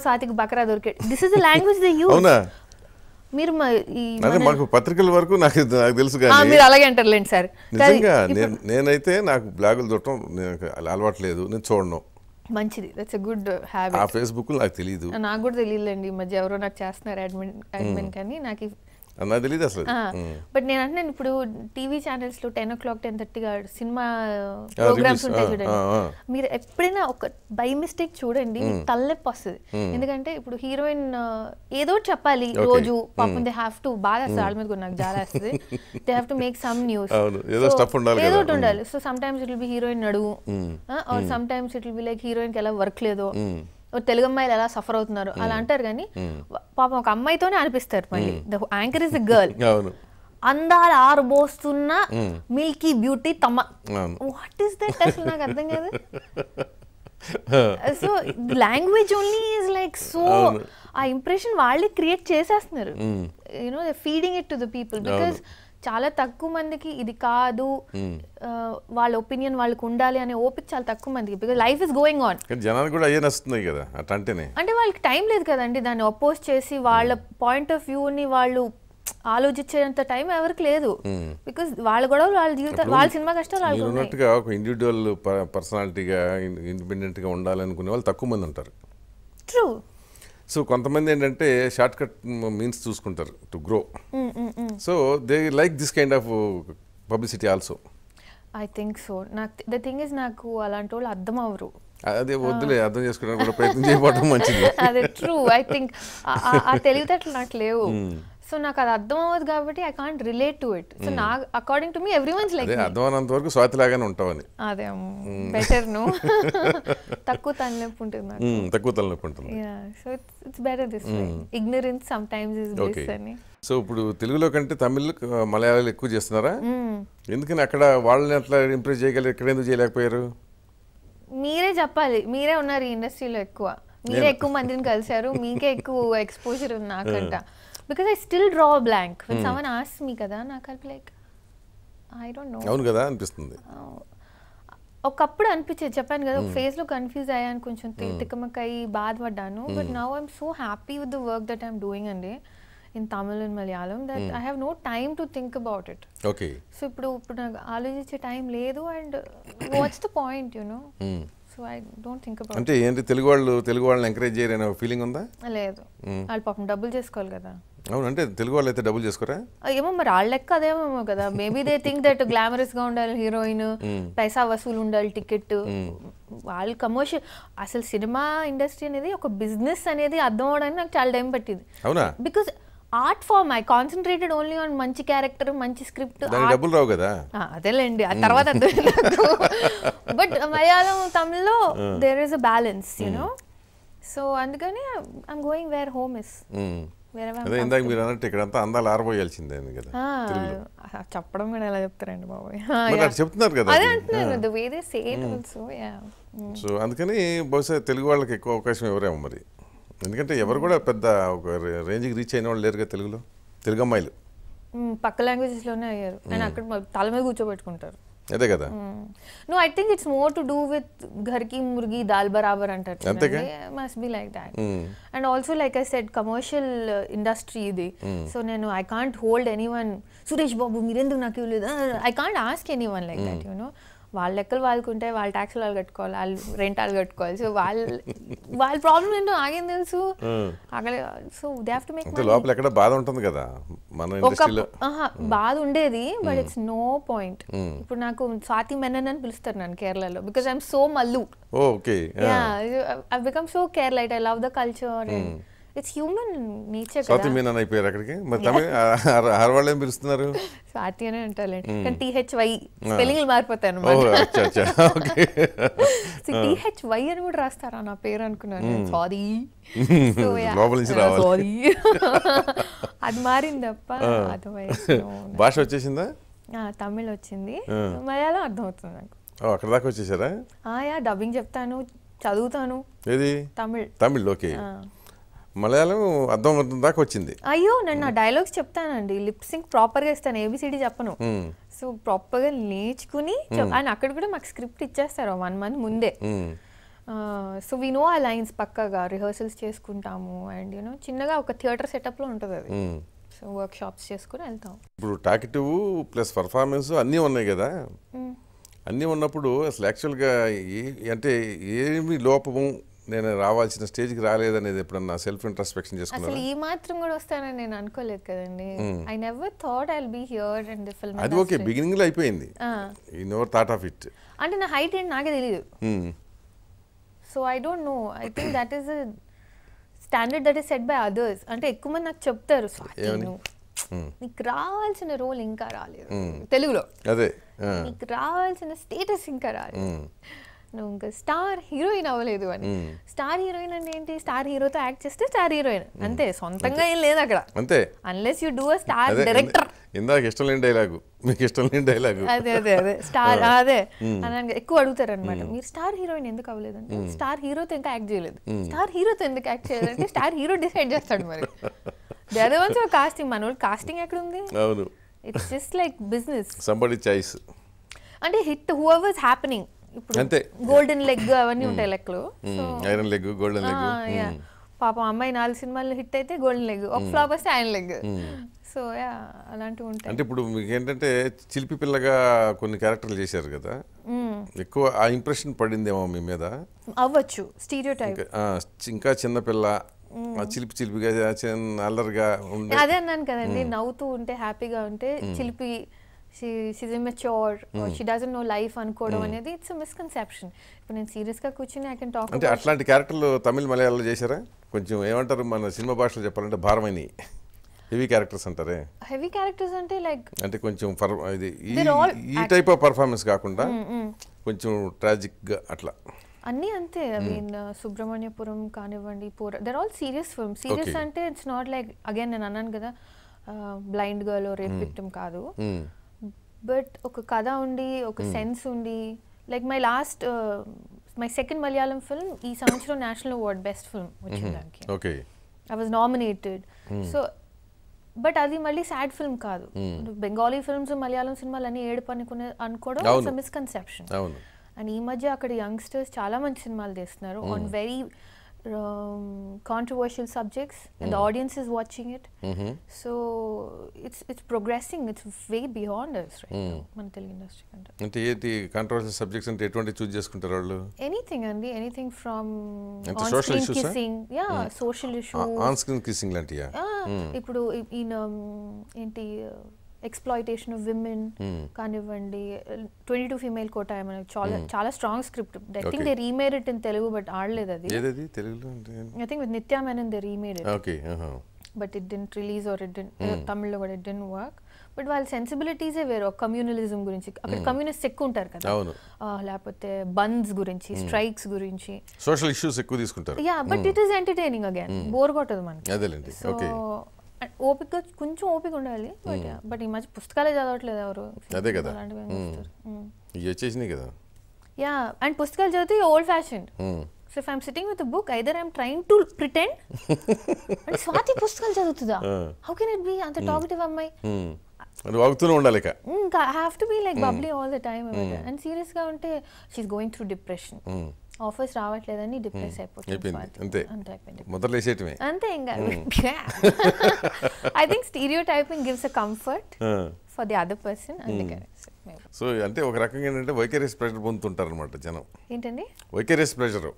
సాతికి బకరా దొరికే this is the language the you మీరు మాకు పత్రికల వరకు నాకు నాకు తెలుసు మీరు అలాగే అంటారులేండి సార్ నిజంగా నేనైతే నాకు బ్లాగులు చూడటం అలవాటు లేదు నేను చూడను మంచిది దట్స్ ఎ గుడ్ హ్యాబిట్ ఆ ఫేస్బుక్ నాకు తెలియదు నాకు కూడా తెలియదులేండి ఈ మధ్య ఎవరో నాకు చేస్తున్నారు అడ్మిన్ అడ్మిన్ కానీ నాకు నాకు తెలియదు అసలు బట్ నేను అంటున్నాను ఇప్పుడు టీవీ ఛానల్స్ లో టెన్ ఓ క్లాక్ టెన్ థర్టీగా సినిమా ప్రోగ్రామ్స్ ఉంటాయి చూడండి మీరు ఎప్పుడైనా ఒక బై మిస్టేక్ చూడండి తలనొప్పి వస్తుంది ఎందుకంటే ఇప్పుడు హీరోయిన్ ఏదో చెప్పాలి రోజు పాపం దే హ్యావ్ టు బాధ వస్తుంది వాళ్ళ మీద నాకు జాల వస్తుంది they have to make some news ఏదో ఒకటి ఉండాలి so some times it will be heroine నడువు or some times it will be like heroine కి ఎలా వర్క్ లేదో తెలుగు అమ్మాయిలు ఎలా సఫర్ అవుతున్నారు అలా అంటారు కానీ పాపం ఒక అమ్మాయితోనే అనిపిస్తారు the anchor is the girl అందాలు బోస్తున్న మిల్కీ బ్యూటీ తమ వాట్ ఈస్ దట్ అసలు నాకు అర్థం కాదు so language only is like so ఆ ఇంప్రెషన్ వాళ్ళే క్రియేట్ చేసేస్తున్నారు you know feeding it to the people because చాలా తక్కువ మందికి ఇది కాదు hmm. వాళ్ళ ఒపీనియన్ వాళ్ళకి ఉండాలి అనే ఓపిక చాలా తక్కువ మందికి because life is going on జనానికి కూడా అయ్యే నస్తున్నాయి కదా అట్లాంటినే అంటే వాళ్ళకి టైం లేదు కదండి దాన్ని అపోజ్ చేసి వాళ్ళ పాయింట్ ఆఫ్ వ్యూని వాళ్ళు ఆలోచించేంత టైం ఎవరికి లేదు బికాస్ hmm. వాళ్ళ గొడవ వాళ్ళ జీవితం వాళ్ళ సినిమా కష్టాలు ఉన్నట్టుగా ఒక ఇండివిజువల్ పర్సనాలిటీగా ఇండిపెండెంట్గా ఉండాలనుకునే వాళ్ళు తక్కువ మంది ఉంటారు ట్రూ సో కొంతమంది ఏంటంటే షార్ట్ కట్ మీన్స్ చూసుకుంటారు to grow so they like this kind of publicity also I think so నాకు ద థింగ్ ఇస్ నాకు అలాంటి వాళ్ళు అర్థం అవరు అదే వద్దులే అర్థం చేసుకోవడానికి కూడా ప్రయత్నం చేయబడడం మంచిది [laughs] అదే ట్రూ ఐ థింక్ ఆ తెలివితేటలు నాకు లేవు mm. సో నాకు అది అర్థం అవ్వదు కాబట్టి I can't relate to it so నా అకార్డింగ్ టు మీ ఎవ్రీ వన్స్ లైక్ అర్థమైనంత వరకు లాగానే ఉంటావని అదే బెటర్ ను hmm. [laughs] తక్కువ తలనొప్పి ఉంటుంది నాకు hmm, తక్కువ తలనొప్పి ఉంటుంది so it's better this ignorance sometimes is best అని సో ఇప్పుడు తెలుగులో కంటే తమిళ్ మలయాళం ఎక్కువ చేస్తున్నారా hmm. ఎందుకని అక్కడ వాళ్ళని అట్లా ఇంప్రెస్ చేయగలరు ఇక్కడ ఎందుకు చేయలేకపోయారు మీరే చెప్పాలి మీరే ఉన్నారు ఈ ఇండస్ట్రీలో ఎక్కువ మీరే ఎక్కువ మందిని కలిశారు మీకే ఎక్కువ ఎక్స్పోజర్ ఉంది నాకంట [laughs] because I still draw blank with సమన్ ఆస్ మీ కదా నాకు అది లైక్ ఐ డోంట్ నో అవును కదా అనిపిస్తుంది ఒకప్పుడు అనిపించేది చెప్పాను కదా ఒక ఫేస్ hmm. లో కన్ఫ్యూజ్ అయ్యాను కొంచెం hmm. తిక్కమకై బాధపడ్డాను but now I'm so happy with the work that I'm doing అండి in Tamil and Malayalam that I have no time to think about it okay so ఇప్పుడు ఇప్పుడు నాకు ఆలోచించే టైం లేదు and what's the point you know so I don't think about అంటే ఏంటి తెలుగు వాళ్ళు తెలుగు వాళ్ళని ఎంకరేజ్ చేయరనే ఫీలింగ్ ఉందా లేదు వాళ్ళు పాపం డబ్బులు చేసుకోవాలి కదా అవును అంటే తెలుగు వాళ్ళు అయితే డబ్బులు చేసుకోరా ఏమో మరి వాళ్ళ లెక్క అదేమో కదా maybe they think that glamorous గా ఉండాలి హీరోయిన్ పైసా వసూలు ఉండాలి టికెట్ వాళ్ళు కమర్షియల్ అసలు సినిమా ఇండస్ట్రీ అనేది ఒక బిజినెస్ అనేది అర్థం అవడానికి నాకు చాలా టైం పట్టింది అవునా because art form I concentrated only on మంచి క్యారెక్టర్ మంచి స్క్రిప్ట్ డబ్బులు రావు కదా అదేలేండి ఆ తర్వాత బట్ మలయాళం తమిళ్లో there is a balance you know so అందుకని I'm going where home is అదే ఇందాక మీరు అన్నట్టు ఇక్కడంతా అందాలు ఆరబోయాల్సిందే కదా చెప్పడం కూడా ఎలా చెప్తారండి బాబాయ్ చెప్తున్నారు కదా అదే అంటున్నాను సో అందుకని బహుశా తెలుగు వాళ్ళకి ఎక్కువ అవకాశం ఎవరేమో మరి ఎందుకంటే ఎవరు కూడా పెద్ద ఒక రేంజ్కి రీచ్ అయిన వాళ్ళు లేరుగా తెలుగులో తెలుగు అమ్మాయిలు పక్క లాంగ్వేజెస్లోనే అయ్యారు అండ్ అక్కడ తల మీద కూర్చోబెట్టుకుంటారు అదే కదా no I think it's more to do with ఘర్కి మురిగి దాల్ బరాబర్ అంటారు must be like that and also like I set commercial industry ఇది సో నేను I can't hold anyone Suresh Babu మీరెందుకు నాకు ఇవ్వలేదు I can't ask anyone like that you know వాళ్ళ లెక్కలు వాళ్ళకుంటే వాళ్ళ ట్యాక్స్ వాళ్ళు కట్టుకోవాలి వాళ్ళు రెంట్ వాళ్ళు కట్టుకోవాలి సో వాళ్ళ వాళ్ళ ప్రాబ్లం ఏంటో ఆగింది తెలుసు సో దే టు మేక్ లోపల ఎక్కడ బాధ ఉంటుంది కదా మన hmm. బాధ ఉండేది బట్ ఇట్స్ నో పాయింట్ ఇప్పుడు నాకు స్వాతి మెనన్ అని పిలుస్తారు నన్ను కేరళలో because I'm so Mallu okay I become so Kerala I love the culture and it's human nature Swathi Menon అయిపోయారు అక్కడికి మరి తమిళ హర్వాళ్ళు ఏం పిలుస్తున్నారు స్వాతి అనే అంటారులేండి hmm. కానీ టీహెచ్వై స్పెల్లింగ్లు మారిపోతాయి అనమాట టిహెచ్వై అని కూడా రాస్తారా నా పేరు అనుకున్నాను సారీ hmm. [laughs] లోపల [laughs] అది మారింది తప్ప [laughs] భాష వచ్చేసిందా తమిళ వచ్చింది మలయాళం అర్థమవుతుంది నాకు అక్కడ దాకా వచ్చేసారా యా డబ్బింగ్ చెప్తాను చదువుతాను ఏది తమిళ్ తమిళ్ ఓకే మలయాళం అర్థం అర్థం దాకా వచ్చింది అయ్యో నేను నా డైలాగ్స్ చెప్తానండి లిప్ సింక్ ప్రాపర్గా ఇస్తాను ఏబిసిడి చెప్పను సో ప్రాపర్గా నేర్చుకుని ఆయన అక్కడ కూడా మాకు స్క్రిప్ట్ ఇచ్చేస్తారు వన్ మంత్ ముందే సో వి నో ఆ లైన్స్ పక్కగా రిహర్సల్స్ చేసుకుంటాము అండ్ యూనో చిన్నగా ఒక థియేటర్ సెటప్లో ఉంటుంది అది సో వర్క్ షాప్స్ చేసుకుని వెళ్తాం ఇప్పుడు టాకిటివ్ ప్లస్ పర్ఫార్మెన్స్ అన్నీ ఉన్నాయి కదా అన్నీ ఉన్నప్పుడు అసలు యాక్చువల్గా అంటే ఏమి లోపము నేను రావాల్సిన స్టేజ్కి రాలేదనేది ఎప్పుడన్నా సెల్ఫ్ ఇంట్రస్పెక్షన్ చేసుకున్నాను అసలు ఈ మాత్రం కూడా వస్తానని నేను అనుకోలేదు కదండి I never thought I'll be here the film అది ఓకే బిగినింగ్ లో అయిపోయింది ఈ నెవర్ థాట్ ఆఫ్ ఇట్ అంటే నా హైట్ ఏంటి నాకే తెలియదు so I don't know I think that is standard that is set by others అంటే ఎక్కువ మంది నాకు చెప్తారు నీకు రావాల్సిన రోల్ ఇంకా రాలేదు తెలుగులో అదే నీకు రావాల్సిన స్టేటస్ ఇంకా రాలేదు నువ్వు ఇంకా స్టార్ హీరోయిన్ అవ్వలేదు అని స్టార్ హీరోయిన్ అంటే ఏంటి స్టార్ హీరోతో యాక్ట్ చేస్తే స్టార్ హీరోయిన్ అంతే సొంతంగా ఏం లేదు అక్కడ అంతే unless you do star director ఇందాక ఇష్టం లేని డైలాగు మీకు ఇష్టం లేని డైలాగు అదే అదే అదే స్టార్ అదే అని ఎక్కువ అడుగుతారు అనమాట మీరు స్టార్ హీరోయిన్ ఎందుకు అవ్వలేదు అంటే స్టార్ హీరోతో ఇంకా యాక్ట్ చేయలేదు స్టార్ హీరోతో ఎందుకు యాక్ట్ చేయలేదు స్టార్ హీరో డిసైడ్ చేస్తాడు మరి అదే వన్స్ కాస్టింగ్ మన కాస్టింగ్ ఎక్కడ ఉంది అవును it's just like business somebody choice అంటే హిట్ హూ ఎవర్ హ్యాపెనింగ్ ఇప్పుడు గోల్డెన్ లెగ్ అవన్నీ hmm. ఉంటాయి లెక్కలు ఐరన్ లెగ్ గోల్డెన్ లెగ్ పాపం అమ్మాయి నాలుగు సినిమాలు హిట్ అయితే గోల్డెన్ లెగ్ ఒక ఫ్లాప్ hmm. వస్తే ఐరన్ లెగ్ సో యా అలాంటివి ఉంటాయి అంటే ఇప్పుడు మీకు ఏంటంటే చిలిపి పిల్లగా కొన్ని క్యారెక్టర్లు చేశారు కదా hmm. ఎక్కువ ఆ ఇంప్రెషన్ పడిందేమో మీ మీద అవ్వచ్చు స్టీరియో టైప్ ఇంకా చిన్నపిల్ల చిలిపి చిలిపిగా అల్లరిగా అదే అన్నాను కదండి నవ్వుతూ ఉంటే హ్యాపీగా ఉంటే చిలిపి she she's she doesn't know life అనుకోవడం hmm. అనేది ఇట్స్ మిస్కన్సెప్షన్ ఇప్పుడు నేను సీరియస్గా కూర్చుని ఐ కెన్ టాక్ అంటే అట్లాంటి క్యారెక్టర్లు తమిళ మలయాళంలో చేశారా కొంచెం ఏమంటారు మన సినిమా భాషలో చెప్పాలంటే భారమైన హెవీ క్యారెక్టర్స్ అంటారే హెవీ క్యారెక్టర్స్ అంటే లైక్ అంటే కొంచెం ఇది ఈ టైప్ ఆఫ్ పర్ఫార్మెన్స్ కాకుండా hmm, hmm. కొంచెం ట్రాజిక్గా అట్లా అన్నీ అంతే ఐ మీన్ సుబ్రహ్మణ్యపురం కానివ్వండి పూర దర్ ఆల్ సీరియస్ ఫిల్మ్ సీరియస్ అంటే ఇట్స్ నాట్ లైక్ అగైన్ నేను అన్నాను కదా బ్లైండ్ గర్ల్ రేప్ విక్టిమ్ కాదు బట్ ఒక కథ ఉండి ఒక hmm. సెన్స్ ఉండి like my last my second Malayalam film ఈ సంవత్సరం national award best film okay I was nominated so but అది మళ్ళీ సాడ్ ఫిల్మ్ కాదు బెంగాలీ ఫిల్మ్స్ మలయాళం సినిమాలు అన్ని ఏడుపు అనుకునే అనుకోవడం మిస్కన్సెప్షన్ అండ్ ఈ మధ్య అక్కడ యంగ్స్టర్స్ చాలా మంచి సినిమాలు తీస్తున్నారు on very hmm. um, controversial subjects, and mm. the mm-hmm. audience is watching it. Mm -hmm. So it's it's progressing. It's way beyond us right mm. now. మన తెలుగు ఇండస్ట్రీ కంటే అంటే ఏంటి కాంట్రవర్షియల్ సబ్జెక్ట్స్ అంటే ఎటువంటి చూస్ చేసుకుంటారు వాళ్ళు ఎనీథింగ్ అండి anything from social issues kissing yeah social issues on screen kissing లాంటియా mm. ఇప్పుడు ఈయన um, ఏంటి ఎక్స్ప్లాయిటేషన్ ఆఫ్ విమెన్ కానివ్వండి ట్వంటీ టూ ఫీమేల్ కోట మనకు చాలా hmm. చాలా strong script I think they remade it in Telugu but ఆడలేదు అది I think with Nithya in they remade it but it didn't release or it తమిళ్లో కూడా it didn't work but వాళ్ళ సెన్సిబిలిటీసే వేరు ఒక కమ్యూనలిజం గురించి అక్కడ కమ్యూనిస్ట్ hmm. ఎక్కువ ఉంటారు కదా లేకపోతే బన్స్ గురించి స్ట్రైక్స్ hmm. గురించి సోషల్ ఇష్యూస్ ఎక్కువ తీసుకుంటారు yeah but it is entertaining again bore కొట్టదు మనకి సో ఓపిక కొంచెం ఓపిక ఉండాలి బట్ ఈ మధ్య పుస్తకాలే చదవట్లేదు ఎవరు అదే కదా ఇవి కదా యా అండ్ పుస్తకాలు చదివితే old fashion so if I'm sitting with book either I'm trying to pretend అంటే స్వాతి పుస్తకాలు చదువుతుందా హౌ కెన్ ఇట్ బి అంత టాకటివ్ అమ్మాయి వాగుతూనే ఉండాలి ఇక have to be like bubbly all the time and సీరియస్గా ఉంటే she's going through depression offers రావట్లేదని డిప్రెస్ అయిపోతుంది అంతే మొదలేసేయటమే అంతే ఇంకా I think stereotyping gives a comfort for the other person so అంటే ఒక రకంగా ఏంటంటే వైఖరీస్ ప్రెషర్ పొందుతుంటారు అనమాట జనం ఏంటండి వైఖరీస్ ప్రెషర్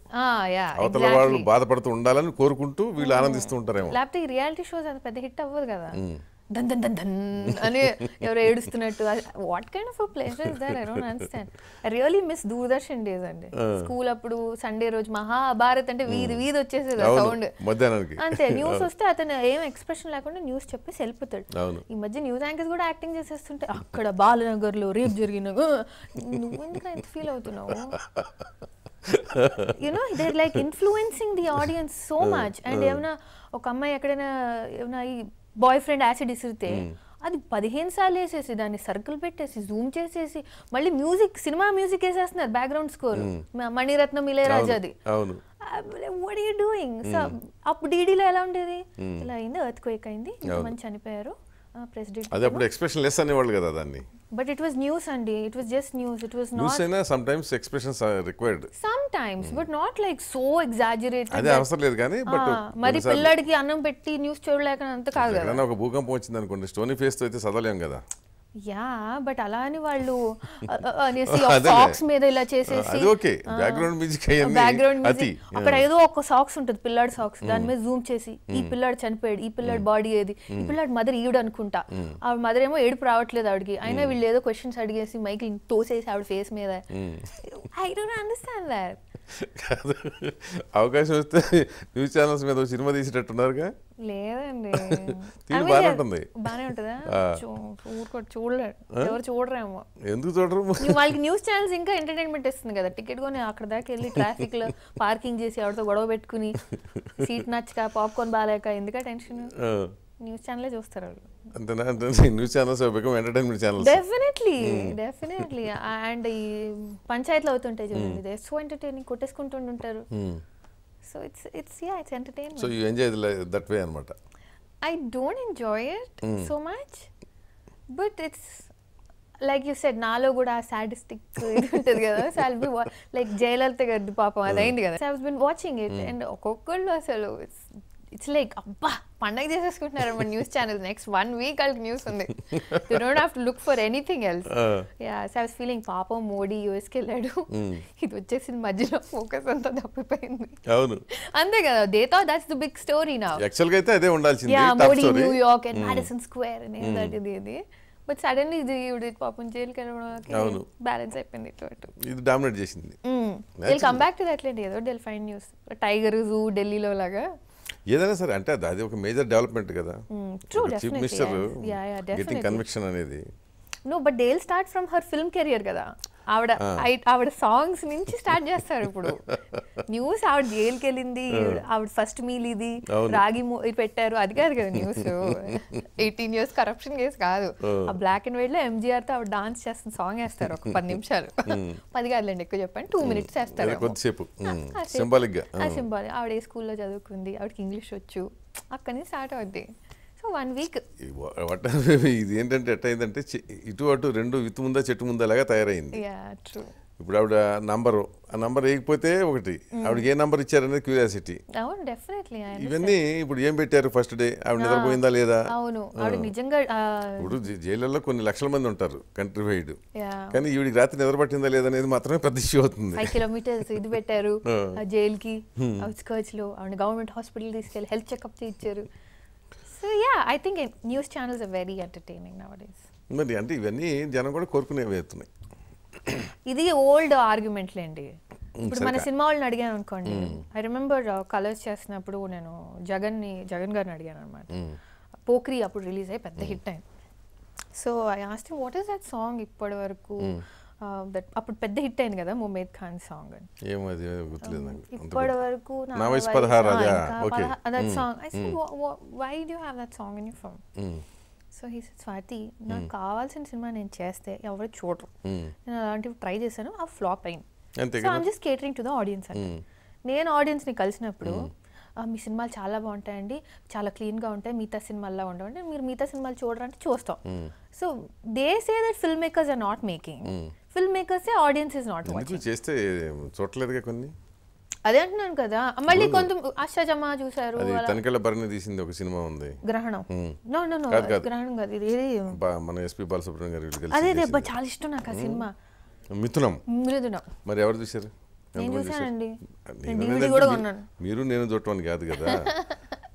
అవతల వాళ్ళు బాధపడుతూ ఉండాలని కోరుకుంటూ వీళ్ళు ఆనందిస్తూ ఉంటారేమో లేకపోతే రియాలిటీ షోస్ అంత పెద్ద హిట్ అవ్వదు కదా దన్ దన్ దన్ దన్ అని ఎవరు ఏడుస్తున్నట్టు what kind of place is there I don't understand I really miss Doordarshan days అండి స్కూల్ అప్పుడు సండే రోజు మహాభారత్ అంటే వీధి వీధి వచ్చేసేది సౌండ్ అంతే న్యూస్ వస్తే అతను ఏం ఎక్స్ప్రెషన్ లేకుండా న్యూస్ చెప్పేసి వెళ్ళిపోతాడు ఈ మధ్య న్యూస్ యాంకర్స్ కూడా యాక్టింగ్ చేసేస్తుంటే అక్కడ బాలనగర్ లో రేపు జరిగిన నువ్వు ఎందుకు ఎంత ఫీల్ అవుతున్నావు you know they like influencing the audience so much and ఏమైనా ఒక అమ్మాయి ఎక్కడైనా ఏమైనా బాయ్ ఫ్రెండ్ యాసిడ్ ఇసిరితే అది పదిహేను సార్లు వేసేసి దాన్ని సర్కిల్ పెట్టేసి జూమ్ చేసేసి మళ్ళీ మ్యూజిక్ సినిమా మ్యూజిక్ వేసేస్తున్నారు బ్యాక్గ్రౌండ్ స్కోర్ మణిరత్నం ఇళయరాజా అది వాట్ యూ డూయింగ్ సో అప్పుడు డీడీలో ఎలా ఉండేది ఇలా అయింది ఎర్త్ క్వేక్ అయింది మంచి చనిపోయారు ప్రెసిడెంట్ అప్పుడు ఎక్స్ప్రెషన్ లెస్ అనేవాళ్ళు కదా దాన్ని బట్ ఇట్ వాస్ న్యూస్ అండి it was just news it was news అయినా sometimes expressions required sometimes but not like so exaggerate అది అవసరం లేదు కానీ బట్ మరి పిల్లడికి అన్నం పెట్టి న్యూస్ చూడలేక అంత కాదు కదా ఒక భూకంపం వచ్చింది అనుకోండి స్టోనీ ఫేస్ తో అయితే సదలేం కదా యా బట్ అలా అని వాళ్ళు అనేసి సాక్స్ మీద ఇలా చేసేసి okay background music background music అక్కడ ఏదో ఒక సాక్స్ ఉంటుంది పిల్లాడి సాక్స్ దాని మీద జూమ్ చేసి ఈ పిల్లాడు చనిపోయాడు ఈ పిల్లాడి బాడీ ఏది ఈ పిల్లాడి మదర్ ఈడు అనుకుంటా ఆ మదర్ ఏమో ఏడుపు రావట్లేదు ఆవిడకి అయినా వీళ్ళు ఏదో క్వశ్చన్స్ అడిగేసి మైకిల్ తోసేసి ఆవిడ ఫేస్ మీద ఐ డోంట్ అండర్స్టాండ్ దాట్ కాదు అవకాశం వస్తే న్యూస్ ఛానల్స్ మీద సినిమా తీసేటట్టున్నారుగా లేదండి [laughs] తీరు బాగానే ఉంటుంది బాగానే ఉంటుందా చూడలేరు ఎవరు చూడరేమో ఎందుకు చూడరు వాళ్ళకి న్యూస్ ఛానల్స్ ఇంకా ఎంటర్టైన్మెంట్ ఇస్తుంది కదా టికెట్ కొని అక్కడ దాకా వెళ్ళి ట్రాఫిక్ లో పార్కింగ్ చేసి ఎవరితో గొడవ పెట్టుకుని సీట్ నచ్చక పాప్కార్న్ బాగాలేక ఎందుక టెన్షన్ న్యూస్ ఛానలే చూస్తారు వాళ్ళు అంతేనా news channels become entertainment channels definitely definitely and ఈ పంచాయతీలు అవుతుంటాయి చూడండి దే సో ఎంటర్టైనింగ్ కొట్టేసుకుంటుంటారు so it's it's yeah it's entertainment so you enjoy that way అన్నమాట I don't enjoy it so much but it's like you said నాలో కూడా sadistic [laughs] ఇది ఉంటుంది కదా సో బి లైక్ జయలలిత గారి పాపం అదైంది hmm. కదా so I was been watching it and ఒక్కొక్కళ్ళు అసలు ఇట్స్ ఇట్స్ లైక్ అబ్బా పండగ చేసేసుకుంటున్నారు మన news channel next one week వాళ్ళకి న్యూస్ ఉంది you don't have to look for anything else yeah so I feeling పాపం మోడీ యూఎస్కి వెళ్ళాడు hmm. ఇది వచ్చేసింది మధ్యలో ఫోకస్ అంతా తప్పిపోయింది అవును అంతే కదా దేతో thought that's the big story నా యాక్చువల్ గా అయితే అదే ఉండాల్సింది yeah Modi New York and Madison Square అనేది ఇది ఇది బట్ సడన్లీ ఇది ఇవి పాపం జైలుకి అవును బ్యాలెన్స్ అయిపోయింది ఇటు అటు ఇది డామినేట్ చేసింది will come back to that లేండి ఏదో డెల్ ఫైన్ న్యూస్ టైగర్ జూ ఢిల్లీలో లాగా ఏదైనా సరే అంటే అది ఒక మేజర్ డెవలప్మెంట్ కదా చీఫ్ మినిస్టర్ గెటింగ్ కన్విక్షన్ అనేది no but they'll start from her film career కదా ఆవిడ ఆవిడ సాంగ్స్ నుంచి స్టార్ట్ చేస్తారు ఇప్పుడు న్యూస్ ఆవిడ జైలుకి వెళ్ళింది ఆవిడ ఫస్ట్ మీల్ ఇది రాగి పెట్టారు అది కాదు కదా news eighteen years corruption case కాదు ఆ బ్లాక్ అండ్ వైట్ లో ఎంజీఆర్ తో ఆవిడ డాన్స్ చేస్తున్న సాంగ్ వేస్తారు ఒక పది నిమిషాలు [laughs] పది కాదులేండి ఎక్కువ చెప్పండి టూ మినిట్స్ వేస్తారు కొద్దిసేపు సింబాలిక్ ఆవిడ ఏ స్కూల్లో చదువుకుంది ఆవిడకి ఇంగ్లీష్ వచ్చు అక్కడ స్టార్ట్ అవుద్ది వన్ వీక్ [laughs] ఇది ఏంటంటే ఎట్ అయిందంటే ఇటు అటు రెండు విత్తు ముందా చెట్టు ముందా లాగా తయారైంది ఇప్పుడు ఆవిడ నంబరు ఆ నంబర్ వేయకపోతే ఒకటి ఆవిడ ఏ నంబర్ ఇచ్చారనేది క్యూరియాసిటీ ఇవన్నీ ఇప్పుడు ఏం పెట్టారు ఫస్ట్ డే ఆవిడ నిద్రపోయిందా లేదా ఇప్పుడు జైళ్ళల్లో కొన్ని లక్షల మంది ఉంటారు కంట్రీ వైడ్ కానీ ఈవిడికి రాత్రి నిద్రపట్టిందా లేదా అనేది మాత్రమే పెద్ద ఇష్యూ అవుతుంది కిలోమీటర్స్ ఇది పెట్టారు జైలుకి అవుట్స్కర్ట్స్ ఆవిడ గవర్నమెంట్ హాస్పిటల్ తీసుకెళ్ళి హెల్త్ చెకప్ ఇచ్చారు so yeah I think news channels are very entertaining nowadays మరి అంటే ఇవన్నీ జనం కూడా కోరుకునేవి అవుతున్నాయి ఇది ఓల్డ్ లేండి ఇప్పుడు మన సినిమా వాళ్ళని అడిగాను అనుకోండి ఐ రిమెంబర్ కలర్స్ చేసినప్పుడు నేను ని జగన్ గారిని అడిగాను అనమాట పోక్రి అప్పుడు రిలీజ్ అయ్యి పెద్ద హిట్ అయింది so I asked what is that song ఇప్పటి వరకు దట్ uh, అప్పుడు పెద్ద హిట్ అయింది కదా ముమేద్ ఖాన్ సాంగ్ అని ఏమది గుర్తులేదు um, ఇప్పటి వరకు నా వయసు okay that song I why do you that song in your so he Swathi నాకు కావాల్సిన సినిమా నేను చేస్తే ఎవరు చూడరు నేను అలాంటివి ట్రై చేశాను ఆ ఫ్లాప్ అయింది so I'm just catering to the audience అని నేను ఆడియన్స్ని కలిసినప్పుడు మీ సినిమాలు చాలా బాగుంటాయండి చాలా క్లీన్గా ఉంటాయి మిగతా సినిమాల్లో ఉండవండి మీరు మిగతా సినిమాలు చూడరంటే చూస్తాం so they say that film makers are not making film makers audience is not watching చేస్తే చూడలేదుగా కొన్ని అదే అంటున్నాను కదా మళ్ళీ కొంత ఆశాజమ్మ చూసారు తనికెళ్ళ భరణి తీసింది ఒక సినిమా ఉంది గ్రహణం నో నో నో గ్రహణం కాదు ఇది మన ఎస్పి బాలసుబ్రహ్మణ్యం గారి అదే అదే చాలా ఇష్టం నాకు ఆ సినిమా మిథునం మృదునం మరి ఎవరు చూశారు నేను చూశానండి కూడా మీరు నేను చూడటానికి కాదు కదా